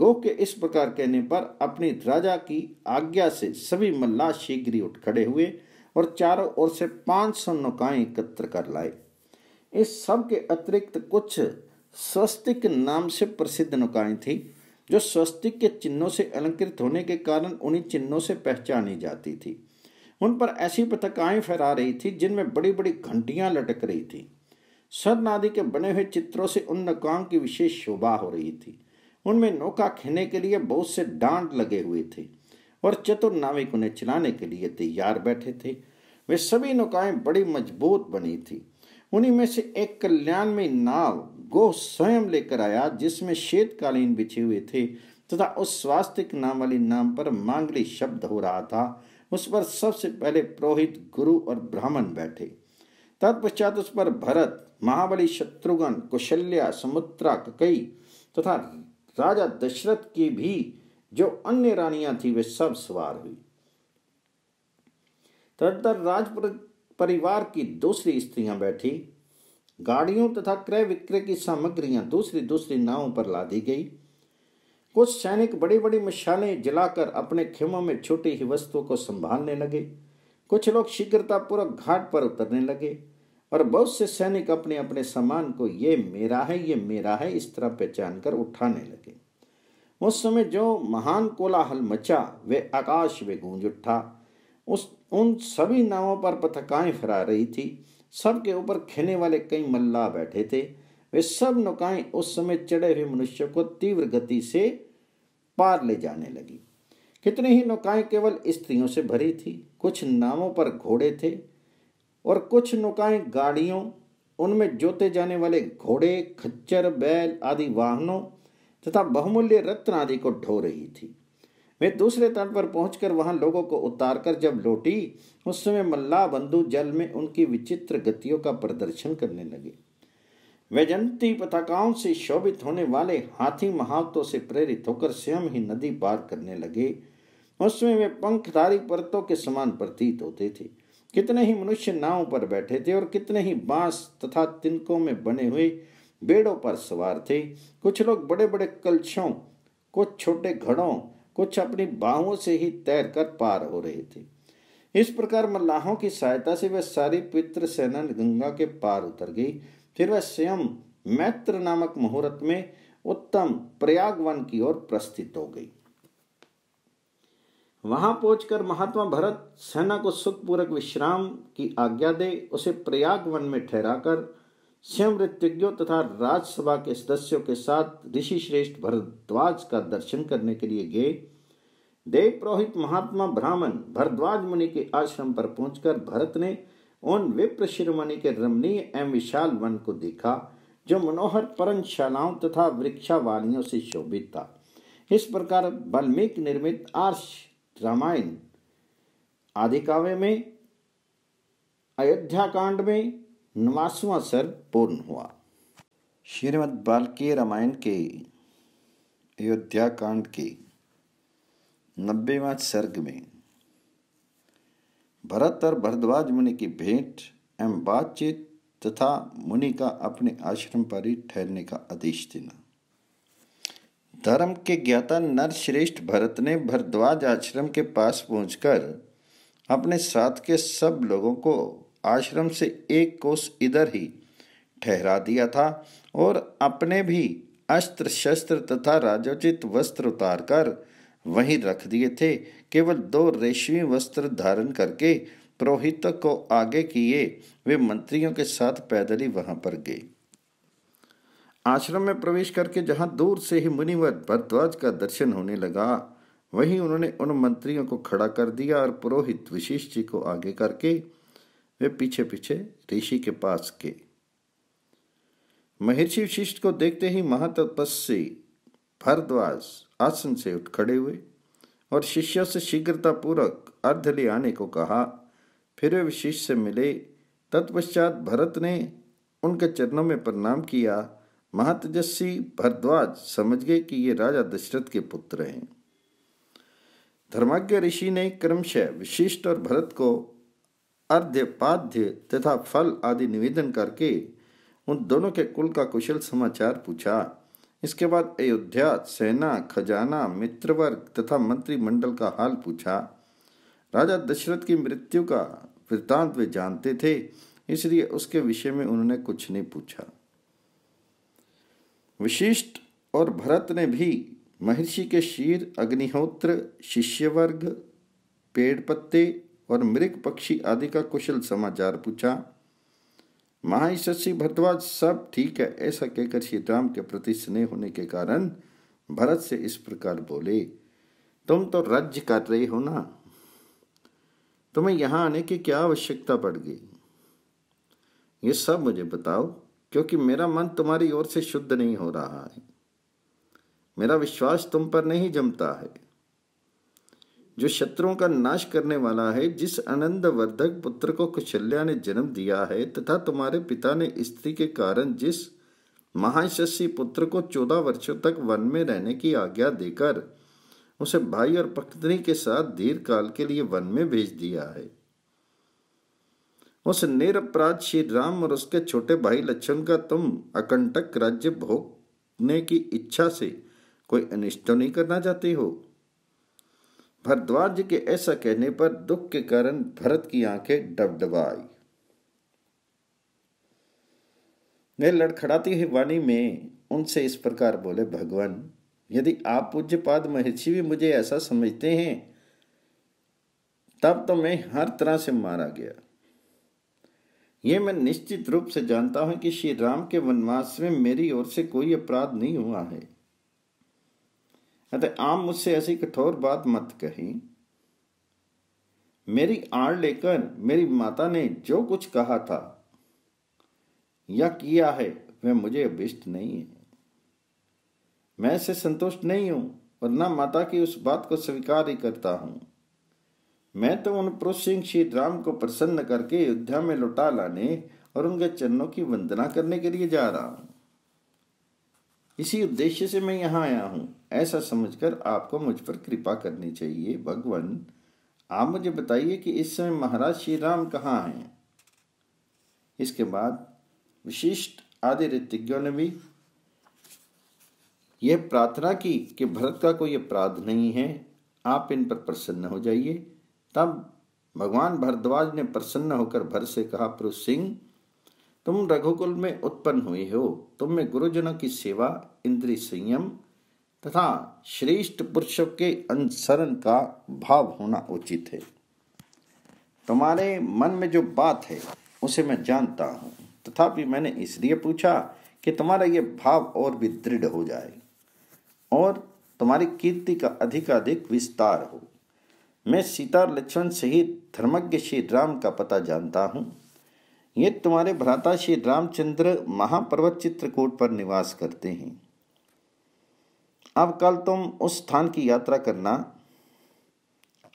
गोह के इस प्रकार कहने पर अपनी राजा की आज्ञा से सभी मल्ला शीघ्र उठ खड़े हुए और चारों ओर से पांच सौ नौकाएं एकत्र कर लाए इस सब के अतिरिक्त कुछ स्वस्तिक नाम से प्रसिद्ध नौकाएं थी जो स्वस्तिक के चिन्हों से अलंकृत होने के कारण उन्हीं चिन्हों से पहचानी जाती थी उन पर ऐसी पताकाएँ फहरा रही थी जिनमें बड़ी बड़ी घंटियाँ लटक रही थी सर आदि के बने हुए चित्रों से उन नौकाओं की विशेष शोभा हो रही थी उनमें नौका खेने के लिए बहुत से डांड लगे हुए थे और चतुर नाविक उन्हें चलाने के लिए तैयार बैठे थे वे सभी नौकाएं बड़ी मजबूत बनी थी उन्हीं में से एक कल्याण में नाव गो स्वयं लेकर आया जिसमें श्वेत बिछे हुए थे तथा उस स्वास्तिक नाम वाली नाम पर मांगली शब्द हो रहा था उस पर सबसे पहले पुरोहित गुरु और ब्राह्मण बैठे तत्पश्चात उस पर भरत महाबली शत्रुघ्न कुशल्या समुद्रा कई तथा राजा दशरथ की भी जो अन्य रानियां थी वे सब सवार हुई तदर राजपुर परिवार की दूसरी स्त्रियां बैठी गाड़ियों तथा क्रय विक्रय की सामग्रियां दूसरी दूसरी नावों पर ला दी गई कुछ सैनिक बड़ी बड़ी मशालें जलाकर अपने खेमों में छोटी ही वस्तुओं को संभालने लगे कुछ लोग शीघ्रतापूर्वक घाट पर उतरने लगे और बहुत से सैनिक अपने अपने सामान को ये मेरा है ये मेरा है इस तरह पहचान कर उठाने लगे उस समय जो महान कोलाहल मचा वे आकाश में गूंज उठा उस उन सभी नावों पर पथकाएं फहरा रही थी सब के ऊपर खेने वाले कई मल्लाह बैठे थे वे सब नौकाएं उस समय चढ़े हुए मनुष्य को तीव्र गति से पार ले जाने लगी कितनी ही नौकाएं केवल स्त्रियों से भरी थी कुछ नावों पर घोड़े थे और कुछ नौकाएं गाड़ियों उनमें जोते जाने वाले घोड़े खच्चर बैल आदि वाहनों तथा बहुमूल्य रत्न आदि को ढो रही थी वे दूसरे तट पर पहुंचकर वहां लोगों को उतारकर जब लौटी उस समय मल्ला बंधु जल में उनकी विचित्र गतियों का प्रदर्शन करने लगे वैजंती पताकाओं से शोभित होने वाले हाथी महावतों से प्रेरित होकर स्वयं ही नदी पार करने लगे उसमें वे पंखधारी परतों के समान प्रतीत होते थे कितने ही मनुष्य नाव पर बैठे थे और कितने ही बांस तथा तिनकों में बने हुए बेड़ों पर सवार थे कुछ लोग बड़े बड़े कलछों कुछ छोटे घड़ों कुछ अपनी बाहों से ही तैर कर पार हो रहे थे इस प्रकार मल्लाहों की सहायता से वह सारी पित्र सेना गंगा के पार उतर गई फिर वह स्वयं मैत्र नामक मुहूर्त में उत्तम प्रयागवन की ओर प्रस्थित हो गई वहां पहुंचकर महात्मा भरत सेना को सुखपूर्वक विश्राम की आज्ञा दे उसे प्रयागवन में ठहराकर स्वयं ऋतज्ञों तथा राजसभा के सदस्यों के साथ ऋषि श्रेष्ठ भरद्वाज का दर्शन करने के लिए गए देव प्रोहित महात्मा ब्राह्मण भरद्वाज मुनि के आश्रम पर पहुंचकर भरत ने उन विप्र शिरोमणि के रमणीय एवं विशाल वन को देखा जो मनोहर परंशालाओं तथा वृक्षावाणियों से शोभित था इस प्रकार वाल्मीक निर्मित आर्ष रामायण आदि काव्य में अयोध्या कांड में नवासवा सर्ग पूर्ण हुआ श्रीमद बाल्की रामायण के अयोध्या कांड के नब्बेवा सर्ग में भरत और भरद्वाज मुनि की भेंट एवं बातचीत तथा मुनि का अपने आश्रम पर ही ठहरने का आदेश देना धर्म के ज्ञाता नरश्रेष्ठ भरत ने भरद्वाज आश्रम के पास पहुंचकर अपने साथ के सब लोगों को आश्रम से एक कोस इधर ही ठहरा दिया था और अपने भी अस्त्र शस्त्र तथा राजोचित वस्त्र उतारकर वहीं रख दिए थे केवल दो रेशमी वस्त्र धारण करके पुरोहित को आगे किए वे मंत्रियों के साथ पैदल ही वहां पर गए आश्रम में प्रवेश करके जहां दूर से ही मुनिवर भरद्वाज का दर्शन होने लगा वहीं उन्होंने उन मंत्रियों को खड़ा कर दिया और पुरोहित विशिष्ट जी को आगे करके वे पीछे पीछे ऋषि के पास गए महर्षि वशिष्ठ को देखते ही महातपस्वी भारद्वाज आसन से उठ खड़े हुए और शिष्यों से शीघ्रतापूर्वक अर्ध ले आने को कहा फिर वे शिष्य से मिले तत्पश्चात भरत ने उनके चरणों में प्रणाम किया महातजस्वी भरद्वाज समझ गए कि ये राजा दशरथ के पुत्र हैं धर्माज्ञ ऋषि ने क्रमशः विशिष्ट और भरत को अर्ध्य पाध्य तथा फल आदि निवेदन करके उन दोनों के कुल का कुशल समाचार पूछा इसके बाद अयोध्या सेना खजाना मित्रवर्ग तथा मंत्रिमंडल का हाल पूछा राजा दशरथ की मृत्यु का वृतांत वे जानते थे इसलिए उसके विषय में उन्होंने कुछ नहीं पूछा विशिष्ट और भरत ने भी महर्षि के शीर अग्निहोत्र शिष्यवर्ग पेड़ पत्ते और मृग पक्षी आदि का कुशल समाचार पूछा महाशी भरद्वाज सब ठीक है ऐसा कहकर श्री राम के प्रति स्नेह होने के कारण भरत से इस प्रकार बोले तुम तो राज्य कर रहे हो ना तुम्हें यहां आने की क्या आवश्यकता पड़ गई ये सब मुझे बताओ क्योंकि मेरा मन तुम्हारी ओर से शुद्ध नहीं हो रहा है मेरा विश्वास तुम पर नहीं जमता है जो शत्रुओं का नाश करने वाला है जिस वर्धक पुत्र को कुशल्या ने जन्म दिया है तथा तुम्हारे पिता ने स्त्री के कारण जिस महाशस्सी पुत्र को चौदह वर्षों तक वन में रहने की आज्ञा देकर उसे भाई और पत्नी के साथ दीर्घ काल के लिए वन में भेज दिया है उस निरपराध श्री राम और उसके छोटे भाई लक्ष्मण का तुम अकंटक राज्य भोगने की इच्छा से कोई अनिष्ट तो नहीं करना चाहते हो भरद्वाज के ऐसा कहने पर दुख के कारण भरत की आंखें डबडबा आई वे लड़खड़ाती हुई वाणी में उनसे इस प्रकार बोले भगवान यदि आप पूज्य पाद महर्षि भी मुझे ऐसा समझते हैं तब तो मैं हर तरह से मारा गया ये मैं निश्चित रूप से जानता हूं कि श्री राम के वनवास में मेरी ओर से कोई अपराध नहीं हुआ है अतः आप मुझसे ऐसी कठोर बात मत कही मेरी आड़ लेकर मेरी माता ने जो कुछ कहा था या किया है वह मुझे अभिष्ट नहीं है मैं इसे संतुष्ट नहीं हूं और न माता की उस बात को स्वीकार ही करता हूं मैं तो उन पुरुष सिंह श्री राम को प्रसन्न करके अयोध्या में लौटा लाने और उनके चरणों की वंदना करने के लिए जा रहा हूं इसी उद्देश्य से मैं यहाँ आया हूँ ऐसा समझकर आपको मुझ पर कृपा करनी चाहिए भगवान आप मुझे बताइए कि इस समय महाराज श्री राम कहाँ हैं इसके बाद विशिष्ट आदि ऋतिज्ञों ने भी यह प्रार्थना की कि भरत का कोई अपराध नहीं है आप इन पर प्रसन्न हो जाइए तब भगवान भरद्वाज ने प्रसन्न होकर भरत से कहा प्रो सिंह तुम रघुकुल में उत्पन्न हुए हो तुम में गुरुजनों की सेवा इंद्रिय संयम तथा श्रेष्ठ पुरुषों के अनुसरण का भाव होना उचित है तुम्हारे मन में जो बात है उसे मैं जानता हूँ तथापि मैंने इसलिए पूछा कि तुम्हारा ये भाव और भी दृढ़ हो जाए और तुम्हारी कीर्ति का अधिकाधिक विस्तार हो मैं सीता लक्ष्मण सहित धर्मज्ञ श्री राम का पता जानता हूँ ये तुम्हारे भ्राता श्री रामचंद्र महापर्वत चित्रकूट पर निवास करते हैं अब कल तुम उस स्थान की यात्रा करना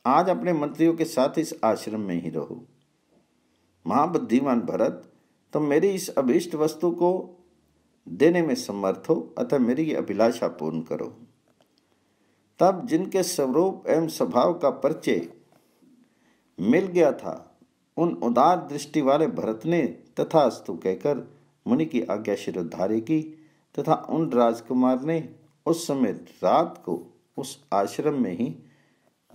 आज अपने मंत्रियों के साथ इस आश्रम में ही रहो महाबुद्धिमान भरत तुम मेरी इस अभीष्ट वस्तु को देने में समर्थ हो अतः मेरी अभिलाषा पूर्ण करो तब जिनके स्वरूप एवं स्वभाव का परिचय मिल गया था उन उदार दृष्टि वाले भरत ने तथास्तु कहकर मुनि की आज्ञा शिरोधार्य की तथा उन राजकुमार ने उस समय रात को उस आश्रम में ही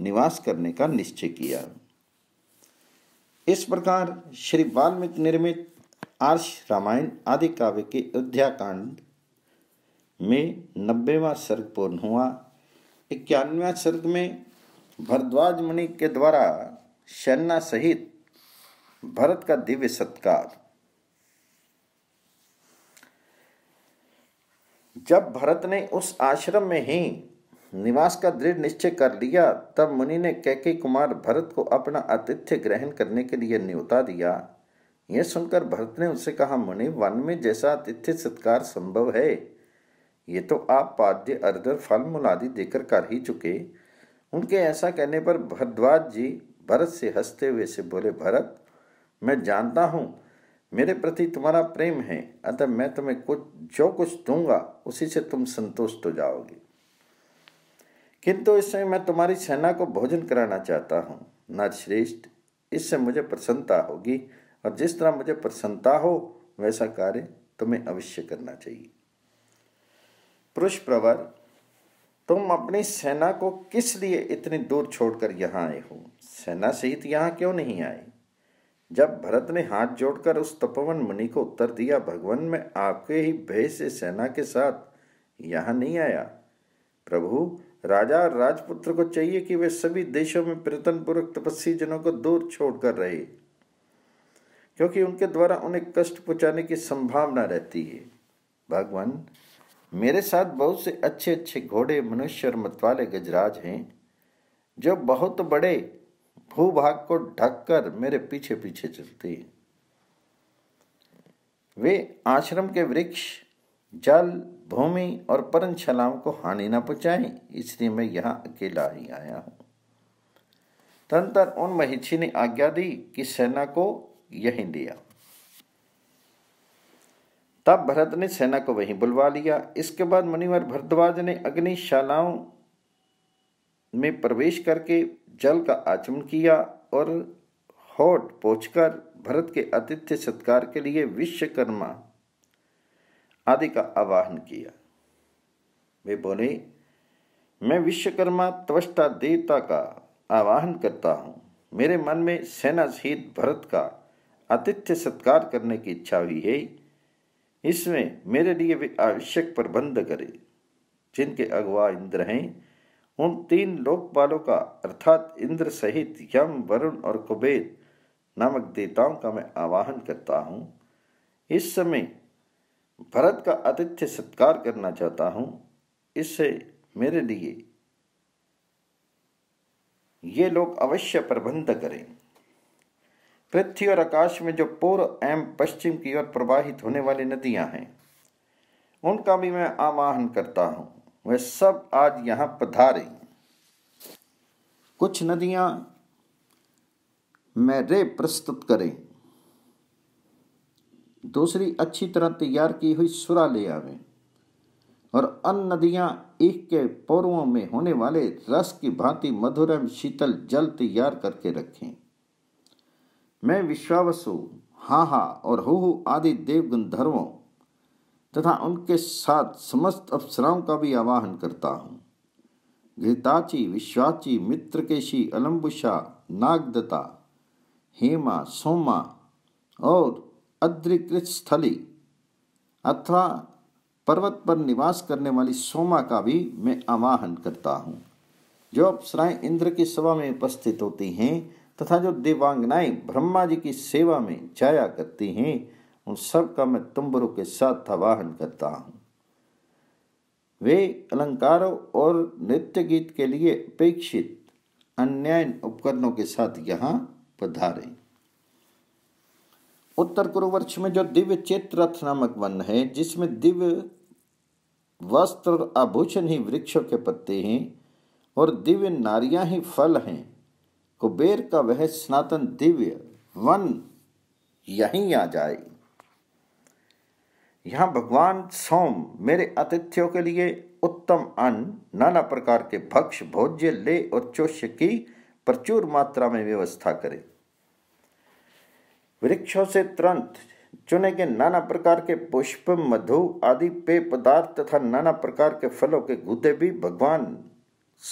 निवास करने का निश्चय किया इस प्रकार श्री वाल्मीकि निर्मित आर्ष रामायण आदि काव्य के अध्याकांड में नब्बेवा सर्ग पूर्ण हुआ इक्यानवे सर्ग में भरद्वाज मुनि के द्वारा शन्ना सहित भरत का दिव्य सत्कार जब भरत ने उस आश्रम में ही निवास का दृढ़ निश्चय कर लिया तब मुनि ने कैके कुमार भरत को अपना आतिथ्य ग्रहण करने के लिए न्योता दिया यह सुनकर भरत ने उससे कहा मुनि वन में जैसा आतिथ्य सत्कार संभव है ये तो आप पाद्य अर्दर फल मुलादि देकर कर ही चुके उनके ऐसा कहने पर भरद्वाज जी भरत से हंसते हुए से बोले भरत मैं जानता हूँ मेरे प्रति तुम्हारा प्रेम है अतः मैं तुम्हें कुछ जो कुछ दूंगा उसी से तुम संतुष्ट हो जाओगे किंतु इस समय मैं तुम्हारी सेना को भोजन कराना चाहता हूँ न श्रेष्ठ इससे मुझे प्रसन्नता होगी और जिस तरह मुझे प्रसन्नता हो वैसा कार्य तुम्हें अवश्य करना चाहिए पुरुष प्रवर तुम अपनी सेना को किस लिए इतनी दूर छोड़कर यहाँ आए हो सेना सहित तो यहाँ क्यों नहीं आए जब भरत ने हाथ जोड़कर उस तपोवन मुनि को उत्तर दिया भगवान मैं आपके ही भय से सेना के साथ यहाँ नहीं आया प्रभु राजा और राजपुत्र को चाहिए कि वे सभी देशों में पूर्वक तपस्वी जनों को दूर छोड़कर रहे क्योंकि उनके द्वारा उन्हें कष्ट पहुंचाने की संभावना रहती है भगवान मेरे साथ बहुत से अच्छे अच्छे घोड़े मनुष्य और मतवाले गजराज हैं जो बहुत बड़े भूभाग को ढककर मेरे पीछे पीछे चलती वे आश्रम के वृक्ष जल भूमि और परंशलाम को हानि न पहुंचाए इसलिए मैं यहां अकेला ही आया हूं तंत्र उन महिषी ने आज्ञा दी कि सेना को यही दिया तब भरत ने सेना को वहीं बुलवा लिया इसके बाद मुनिवर भरद्वाज ने अग्निशालाओं में प्रवेश करके जल का आचमन किया और हॉट पहुंचकर भरत के आतिथ्य सत्कार के लिए विश्वकर्मा आदि का आवाहन किया वे बोले मैं विश्वकर्मा त्वष्टा देवता का आवाहन करता हूँ मेरे मन में सेना शहीद भरत का आतिथ्य सत्कार करने की इच्छा हुई है इसमें मेरे लिए वे आवश्यक प्रबंध करें जिनके अगवा इंद्र हैं उन तीन लोकपालों का अर्थात इंद्र सहित यम वरुण और कुबेर नामक देवताओं का मैं आवाहन करता हूँ इस समय भरत का आतिथ्य सत्कार करना चाहता हूँ इससे मेरे लिए ये लोग अवश्य प्रबंध करें पृथ्वी और आकाश में जो पूर्व एवं पश्चिम की ओर प्रवाहित होने वाली नदियां हैं उनका भी मैं आवाहन करता हूँ वह सब आज यहाँ पधारे कुछ नदियाँ रे प्रस्तुत करें दूसरी अच्छी तरह तैयार की हुई सुरा ले आवे और अन्य नदियाँ एक के पौरवों में होने वाले रस की भांति मधुर एवं शीतल जल तैयार करके रखें मैं विश्वावसु हाहा हा और हु आदि देव गंधर्वों तथा उनके साथ समस्त अप्सराओं का भी आवाहन करता हूँ घृताची विश्वाची मित्रकेशी अलम्बुषा नागदता हेमा सोमा और अद्रिकृत स्थली अथवा पर्वत पर निवास करने वाली सोमा का भी मैं आवाहन करता हूँ जो अप्सराएं इंद्र की सभा में उपस्थित होती हैं तथा जो देवांगनाएं ब्रह्मा जी की सेवा में जाया करती हैं उन सब का मैं तुम्बरों के साथ आवाहन करता हूँ वे अलंकारों और नृत्य गीत के लिए अपेक्षित अन्याय उपकरणों के साथ यहाँ पधारे उत्तर कुरुवंश में जो दिव्य चेत्रथ नामक वन है जिसमें दिव्य वस्त्र और आभूषण ही वृक्षों के पत्ते हैं और दिव्य नारियां ही फल हैं कुबेर का वह स्नातन दिव्य वन यहीं आ जाए यहाँ भगवान सोम मेरे आतिथ्यों के लिए उत्तम अन्न नाना प्रकार के भक्ष भोज्य ले और चोष्य की प्रचुर मात्रा में व्यवस्था करे वृक्षों से तुरंत चुने गए नाना प्रकार के पुष्प मधु आदि पेय पदार्थ तथा नाना प्रकार के फलों के गुदे भी भगवान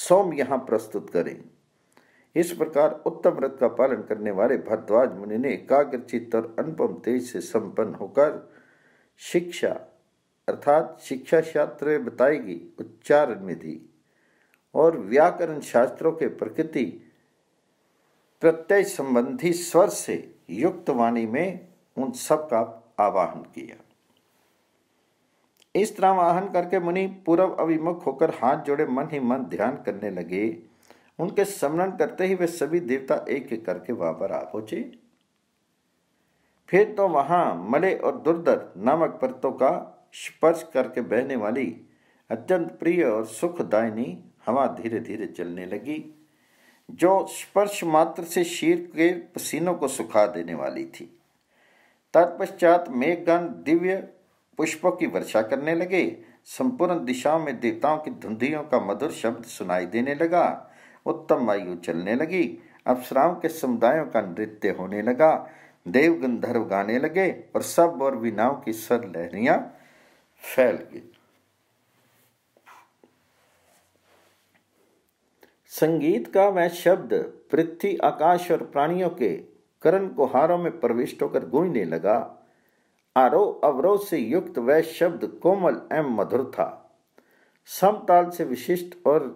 सोम यहाँ प्रस्तुत करें इस प्रकार उत्तम व्रत का पालन करने वाले भरद्वाज मुनि ने एकाग्रचित और अनुपम तेज से संपन्न होकर शिक्षा अर्थात शिक्षा शास्त्र बताएगी उच्चारण विधि और व्याकरण शास्त्रों के प्रकृति प्रत्यय संबंधी स्वर से युक्त वाणी में उन सब का आवाहन किया इस तरह आवाहन करके मुनि पूर्व अभिमुख होकर हाथ जोड़े मन ही मन ध्यान करने लगे उनके स्मरण करते ही वे सभी देवता एक एक करके वहां पर आ पहुंचे फिर तो वहाँ मले और दुर्दर नामक परतों का स्पर्श करके बहने वाली अत्यंत प्रिय और सुखदायिनी हवा धीरे धीरे चलने लगी जो स्पर्श मात्र से शीर के पसीनों को सुखा देने वाली थी तत्पश्चात मेघगण दिव्य पुष्पों की वर्षा करने लगे संपूर्ण दिशाओं में देवताओं की धुंधियों का मधुर शब्द सुनाई देने लगा उत्तम वायु चलने लगी अप्सराओं के समुदायों का नृत्य होने लगा देव गंधर्व गाने लगे और सब और विनाव की सर लहरियां फैल गई संगीत का वह शब्द पृथ्वी आकाश और प्राणियों के करण कुहारों में प्रविष्ट होकर गूंजने लगा आरोह अवरोह से युक्त वह शब्द कोमल एवं मधुर था समताल से विशिष्ट और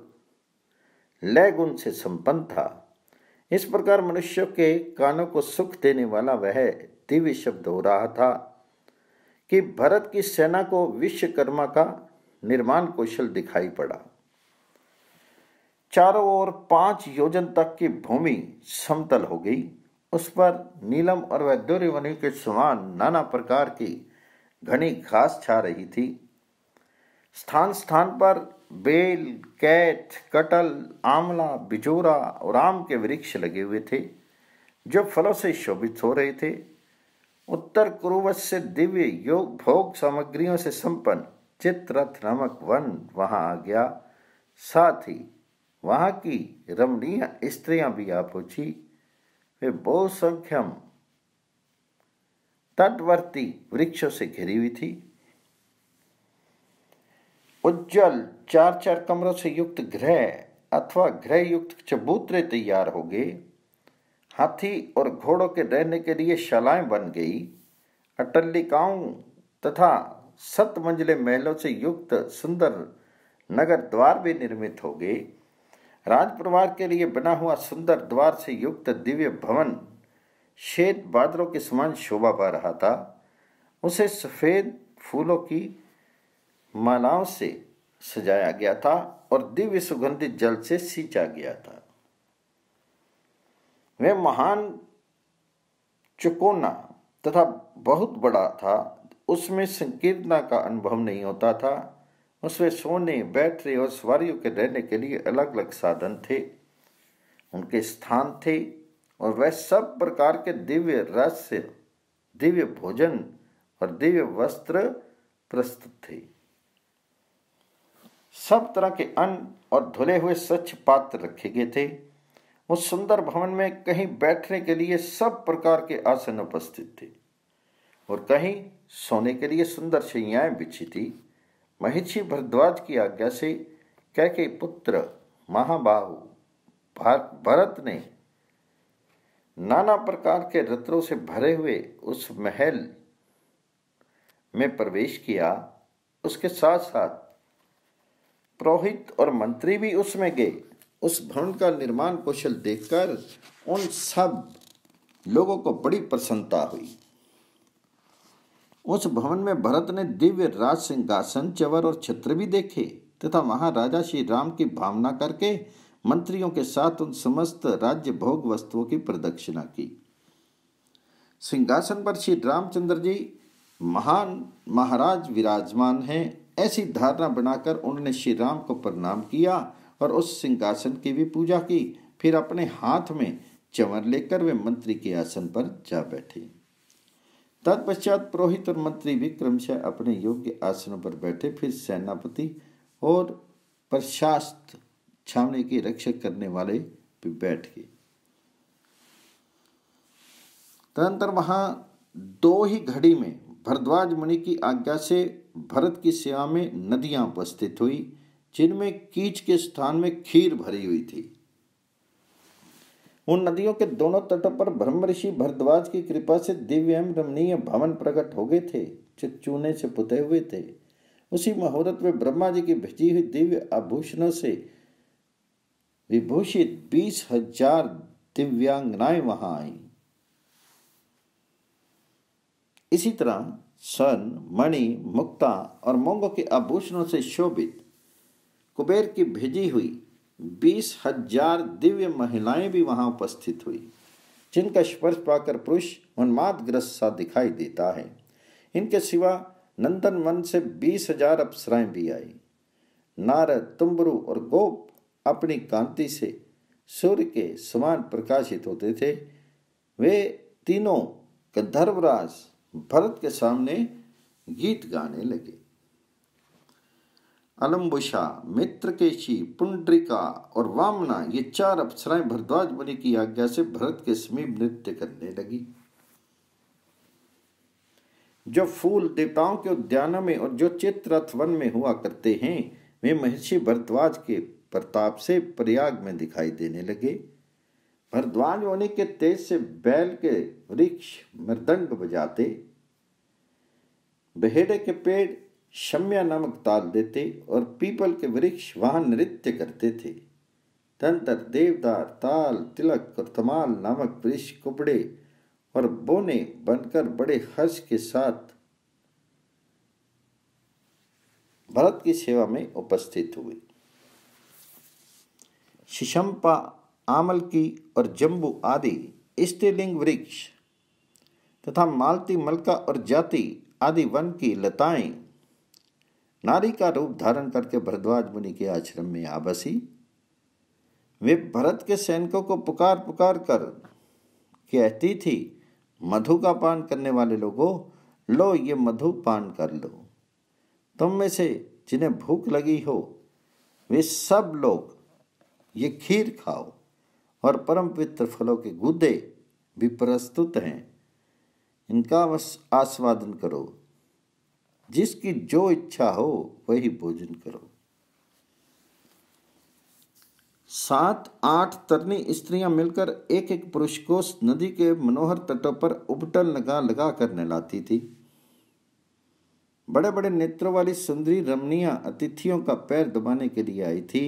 लय गुण से संपन्न था इस प्रकार मनुष्य के कानों को सुख देने वाला वह दिव्य शब्द हो रहा था कि भरत की सेना को विश्वकर्मा का निर्माण कौशल दिखाई पड़ा चारों ओर पांच योजन तक की भूमि समतल हो गई उस पर नीलम और वैद्यवनी के समान नाना प्रकार की घनी घास छा रही थी स्थान स्थान पर बेल कैट कटल आंवला बिजोरा और आम के वृक्ष लगे हुए थे जो फलों से शोभित हो रहे थे उत्तर कुरुवत से दिव्य योग भोग सामग्रियों से संपन्न चित्ररथ नामक वन वहां आ गया साथ ही वहां की रमणीय स्त्रियां भी आ पहुंची वे बहुसंख्यम तटवर्ती वृक्षों से घिरी हुई थी उज्जवल चार चार कमरों से युक्त गृह अथवा ग्रह युक्त चबूतरे तैयार हो गए हाथी और घोड़ों के रहने के लिए शालाएं बन गई अटल्लिकाओं तथा सत मंजिले महलों से युक्त सुंदर नगर द्वार भी निर्मित हो गए राजपरिवार के लिए बना हुआ सुंदर द्वार से युक्त दिव्य भवन शेत बादलों के समान शोभा पा रहा था उसे सफ़ेद फूलों की मालाओं से सजाया गया था और दिव्य सुगंधित जल से सींचा गया था वह महान चुकोना तथा बहुत बड़ा था उसमें संकीर्णता का अनुभव नहीं होता था उसमें सोने बैठरे और सवारियों के रहने के लिए अलग अलग साधन थे उनके स्थान थे और वह सब प्रकार के दिव्य रस दिव्य भोजन और दिव्य वस्त्र प्रस्तुत थे सब तरह के अन्न और धुले हुए स्वच्छ पात्र रखे गए थे उस सुंदर भवन में कहीं बैठने के लिए सब प्रकार के आसन उपस्थित थे और कहीं सोने के लिए सुंदर शैयाएँ बिछी थी महिषी भरद्वाज की आज्ञा से कह के पुत्र महाबाहु भरत ने नाना प्रकार के रत्नों से भरे हुए उस महल में प्रवेश किया उसके साथ साथ पुरोहित और मंत्री भी उसमें गए उस भवन का निर्माण कौशल देखकर उन सब लोगों को बड़ी प्रसन्नता हुई उस भवन में भरत ने दिव्य राज सिंहासन चवर और छत्र भी देखे तथा वहां राजा श्री राम की भावना करके मंत्रियों के साथ उन समस्त राज्य भोग वस्तुओं की प्रदक्षिणा की सिंहासन पर श्री रामचंद्र जी महान महाराज विराजमान हैं ऐसी धारणा बनाकर उन्होंने श्री राम को प्रणाम किया और उस सिंहासन की भी पूजा की फिर अपने हाथ में चवर लेकर वे मंत्री के आसन पर जा बैठे तत्पश्चात पुरोहित और मंत्री भी क्रमशः अपने योग्य आसनों पर बैठे फिर सेनापति और प्रशास्त छावनी की रक्षा करने वाले भी बैठ गए तदंतर वहां दो ही घड़ी में भरद्वाज मुनि की आज्ञा से भरत की सेवा में नदियां उपस्थित हुई जिनमें कीच के स्थान में खीर भरी हुई थी उन नदियों के दोनों तटों पर ब्रह्म ऋषि भरद्वाज की कृपा से दिव्य एवं रमणीय भवन प्रकट हो गए थे जो चूने से पुते हुए थे उसी मुहूर्त में ब्रह्मा जी की भेजी हुई दिव्य आभूषणों से विभूषित बीस हजार दिव्यांगनाएं वहां आईं इसी तरह सन मणि मुक्ता और मोंगो के आभूषणों से शोभित कुबेर की भेजी हुई बीस हजार दिव्य महिलाएं भी वहां उपस्थित हुई जिनका स्पर्श पाकर पुरुष उन्माद ग्रस्त सा दिखाई देता है इनके सिवा नंदन मन से बीस हजार अप्सराएं भी आई नारद तुम्बरू और गोप अपनी कांति से सूर्य के समान प्रकाशित होते थे वे तीनों गंधर्वराज भरत के सामने गीत गाने लगे अलम्बुषा मित्र केशी पुंड्रिका और वामना ये चार अप्सराएं भरद्वाज मुनि की आज्ञा से भरत के समीप नृत्य करने लगी जो फूल देवताओं के उद्यानों में और जो चित्ररथ वन में हुआ करते हैं वे महर्षि भरद्वाज के प्रताप से प्रयाग में दिखाई देने लगे भरद्वाज होने के तेज से बैल के वृक्ष मृदंग बजाते बहेड़े के पेड़ शम्या नामक ताल देते और पीपल के वृक्ष वाहन नृत्य करते थे तंत्र देवदार ताल तिलक और तमाल नामक वृक्ष कुपड़े और बोने बनकर बड़े हर्ष के साथ भरत की सेवा में उपस्थित हुए शिशंपा आमल की और जम्बू आदि स्त्रीलिंग वृक्ष तथा मालती मलका और जाति आदि वन की लताएं नारी का रूप धारण करके भरद्वाज मुनि के आश्रम में आ बसी वे भरत के सैनिकों को पुकार पुकार कर कहती थी मधु का पान करने वाले लोगों लो ये मधु पान कर लो तुम में से जिन्हें भूख लगी हो वे सब लोग ये खीर खाओ और परम पवित्र फलों के गुदे भी प्रस्तुत हैं इनका आस्वादन करो जिसकी जो इच्छा हो वही भोजन करो सात आठ तरनी स्त्रियां मिलकर एक एक पुरुष को नदी के मनोहर तटों पर उपटल लगा लगा कर नहलाती थी बड़े बड़े नेत्रों वाली सुंदरी रमणिया अतिथियों का पैर दबाने के लिए आई थी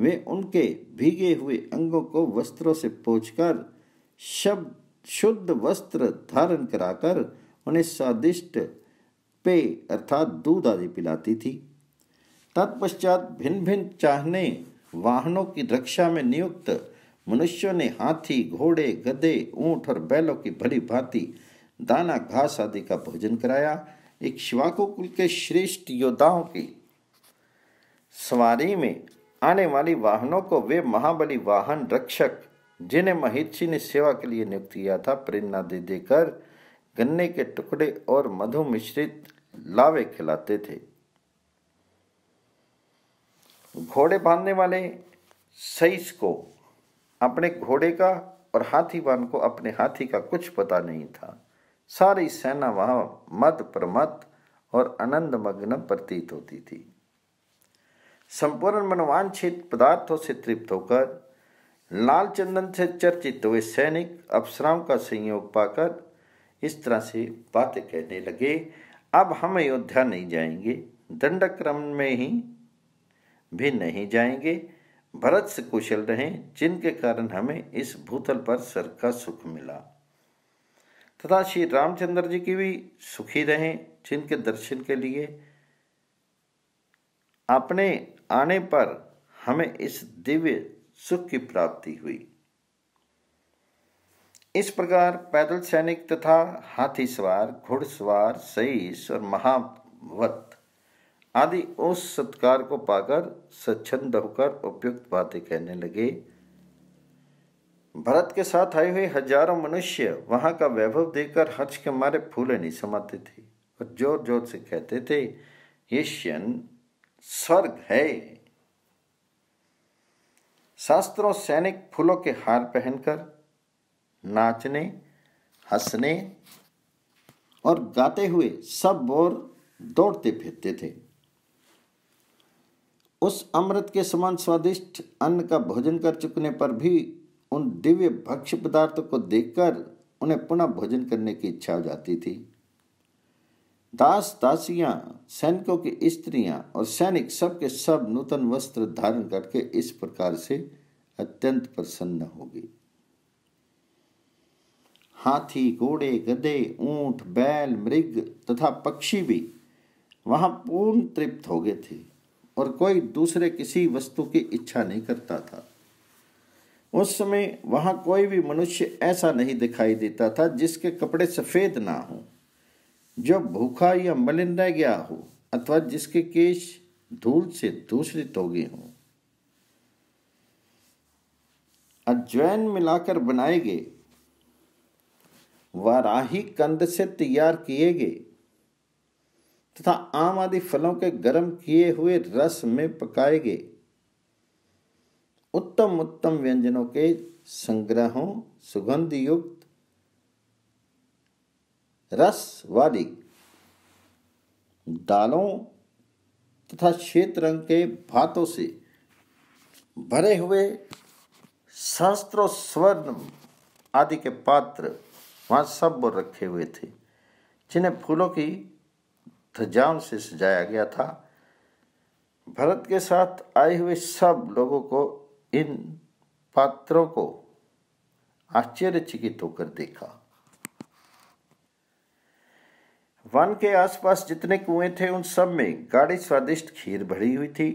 वे उनके भीगे हुए अंगों को वस्त्रों से पोछकर शब्द शुद्ध वस्त्र धारण कराकर उन्हें स्वादिष्ट पे अर्थात दूध आदि पिलाती थी तत्पश्चात भिन्न भिन्न चाहने वाहनों की रक्षा में नियुक्त मनुष्यों ने हाथी घोड़े गधे ऊंट और बैलों की भली भांति दाना घास आदि का भोजन कराया एक कुल के श्रेष्ठ योद्धाओं की सवारी में आने वाली वाहनों को वे महाबली वाहन रक्षक जिन्हें महिषी ने सेवा के लिए नियुक्त किया था प्रेरणा दे देकर गन्ने के टुकड़े और मधु मिश्रित लावे खिलाते थे घोड़े बांधने वाले सईस को अपने घोड़े का और हाथी बांध को अपने हाथी का कुछ पता नहीं था सारी सेना वहां मत प्रमत और आनंद मग्न प्रतीत होती थी संपूर्ण मनवांछित पदार्थों से तृप्त होकर लाल चंदन से चर्चित हुए सैनिक अप्सराओं का संयोग पाकर इस तरह से बातें कहने लगे अब हम अयोध्या नहीं जाएंगे दंडक्रम में ही भी नहीं जाएंगे भरत से कुशल रहे जिनके कारण हमें इस भूतल पर सर का सुख मिला तथा श्री रामचंद्र जी की भी सुखी रहें जिनके दर्शन के लिए आपने आने पर हमें इस दिव्य सुख की प्राप्ति हुई इस प्रकार पैदल सैनिक तथा हाथी सवार घुड़सवार सईस और महावत आदि उस सत्कार को पाकर स्वच्छंद होकर उपयुक्त बातें कहने लगे भरत के साथ आए हुए हजारों मनुष्य वहां का वैभव देखकर हर्ष के मारे फूले नहीं समाते थे और जोर जोर से कहते थे ये स्वर्ग है शास्त्रों सैनिक फूलों के हार पहनकर नाचने हंसने और गाते हुए सब बोर दौड़ते फिरते थे उस अमृत के समान स्वादिष्ट अन्न का भोजन कर चुकने पर भी उन दिव्य भक्ष्य पदार्थों को देखकर उन्हें पुनः भोजन करने की इच्छा हो जाती थी दास दासियां सैनिकों की स्त्रियां और सैनिक सब सब नूतन वस्त्र धारण करके इस प्रकार से अत्यंत प्रसन्न होगी हाथी घोड़े गधे ऊंट बैल मृग तथा पक्षी भी वहां पूर्ण तृप्त हो गए थे और कोई दूसरे किसी वस्तु की इच्छा नहीं करता था उस समय वहां कोई भी मनुष्य ऐसा नहीं दिखाई देता था जिसके कपड़े सफेद ना हों जो भूखा या मलिन रह गया हो अथवा जिसके केश धूल से दूषित हो गए हों अज्वैन मिलाकर बनाए गए वाराही कंद से तैयार किए गए तथा आम आदि फलों के गर्म किए हुए रस में पकाए गए उत्तम उत्तम व्यंजनों के संग्रहों सुगंध युक्त रस वाली दालों तथा श्वेत रंग के भातों से भरे हुए शस्त्रो स्वर्ण आदि के पात्र वहाँ सब रखे हुए थे जिन्हें फूलों की धजाम से सजाया गया था भरत के साथ आए हुए सब लोगों को इन पात्रों को आश्चर्यचकित होकर देखा वन के आसपास जितने कुएं थे उन सब में गाढ़ी स्वादिष्ट खीर भरी हुई थी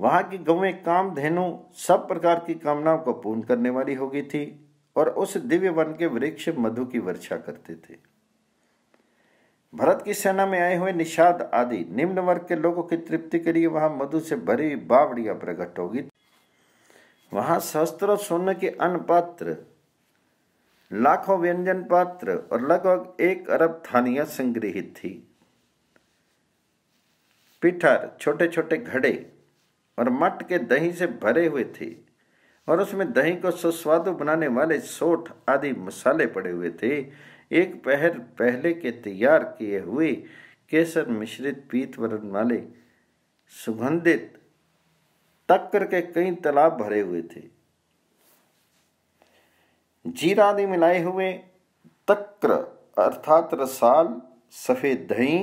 वहां की गवें काम धेनु सब प्रकार की कामनाओं को पूर्ण करने वाली होगी थी और उस दिव्य वन के वृक्ष मधु की वर्षा करते थे भरत की सेना में आए हुए निषाद आदि निम्न वर्ग के लोगों की तृप्ति के लिए वहां मधु से भरी बावड़िया प्रकट होगी वहां शस्त्र सोने के पात्र लाखों व्यंजन पात्र और लगभग एक अरब थानियां संग्रहित थी पिठर छोटे छोटे घड़े और मट के दही से भरे हुए थे और उसमें दही को सुस्वादु बनाने वाले सोठ आदि मसाले पड़े हुए थे एक पहर पहले के तैयार किए हुए केसर मिश्रित पीत वरण वाले सुगंधित तक्कर के कई तालाब भरे हुए थे जीरा आदि मिलाए हुए तक्र अर्थात रसाल सफ़ेद दही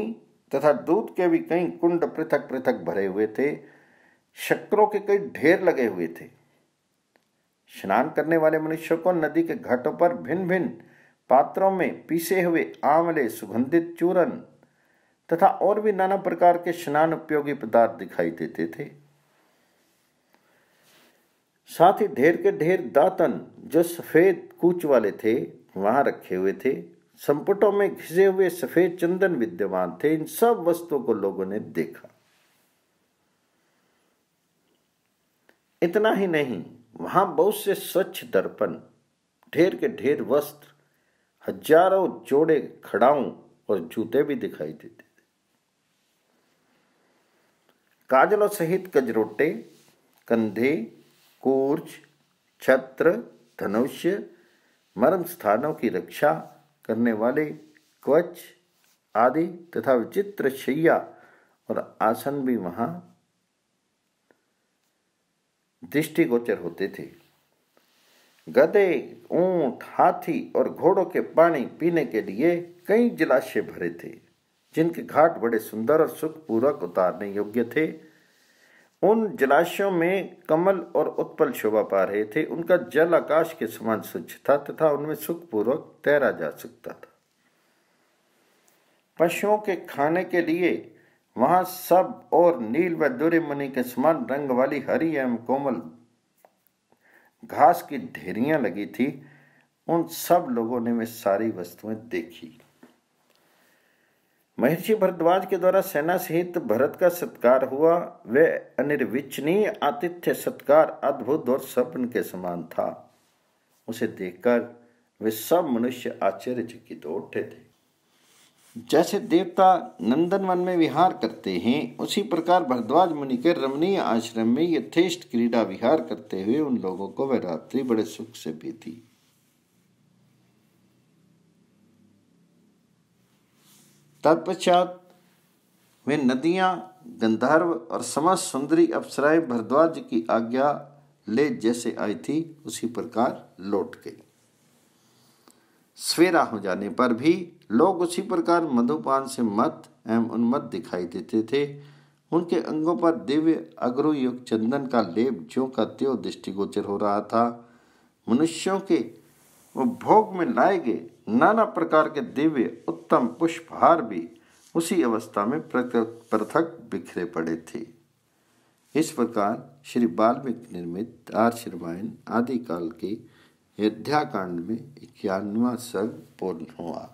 तथा दूध के भी कई कुंड पृथक पृथक भरे हुए थे शक्करों के कई ढेर लगे हुए थे स्नान करने वाले मनुष्यों को नदी के घाटों पर भिन्न भिन्न पात्रों में पीसे हुए आंवले सुगंधित चूरन तथा और भी नाना प्रकार के स्नान उपयोगी पदार्थ दिखाई देते थे साथ ही ढेर के ढेर दातन जो सफ़ेद कूच वाले थे वहां रखे हुए थे संपुटों में घिसे हुए सफ़ेद चंदन विद्यमान थे इन सब वस्तुओं को लोगों ने देखा इतना ही नहीं वहां बहुत से स्वच्छ दर्पण ढेर के ढेर वस्त्र हजारों जोड़े खड़ाऊं और जूते भी दिखाई देते थे काजलों सहित कजरोटे कंधे कोर्च छत्र धनुष्य मर्म स्थानों की रक्षा करने वाले क्वच आदि तथा विचित्र शैया और आसन भी वहां दृष्टिगोचर होते थे गदे ऊंट हाथी और घोड़ों के पानी पीने के लिए कई जलाशय भरे थे जिनके घाट बड़े सुंदर और सुखपूर्वक उतारने योग्य थे उन जलाशयों में कमल और उत्पल शोभा पा रहे थे उनका जल आकाश के समान स्वच्छ था तथा उनमें सुखपूर्वक तैरा जा सकता था पशुओं के खाने के लिए वहां सब और नील व दूर मनी के समान रंग वाली हरी एवं कोमल घास की ढेरियां लगी थी उन सब लोगों ने वे सारी वस्तुएं देखी महर्षि भरद्वाज के द्वारा सेना सहित भरत का सत्कार हुआ वे अनिर्विचनीय आतिथ्य सत्कार अद्भुत और स्वप्न के समान था उसे देखकर वे सब मनुष्य आश्चर्यचकित उठे थे जैसे देवता नंदनवन में विहार करते हैं उसी प्रकार भरद्वाज मुनि के रमणीय आश्रम में यथेष्ट क्रीड़ा विहार करते हुए उन लोगों को वह रात्रि बड़े सुख से बीती तत्पश्चात वे नदियाँ गंधर्व और समस्त सुंदरी अप्सराएं भरद्वाज की आज्ञा ले जैसे आई थी उसी प्रकार लौट गई सवेरा हो जाने पर भी लोग उसी प्रकार मधुपान से मत एवं उन्मत दिखाई देते थे उनके अंगों पर दिव्य अग्रयुग चंदन का लेप जो का त्यो दृष्टिगोचर हो रहा था मनुष्यों के वो भोग में लाए गए नाना प्रकार के दिव्य उत्तम पुष्पहार भी उसी अवस्था में पृथक बिखरे पड़े थे इस प्रकार श्री वाल्मीकि निर्मित आर्ष आदि काल के अध्याकांड में इक्यानवा सर्ग पूर्ण हुआ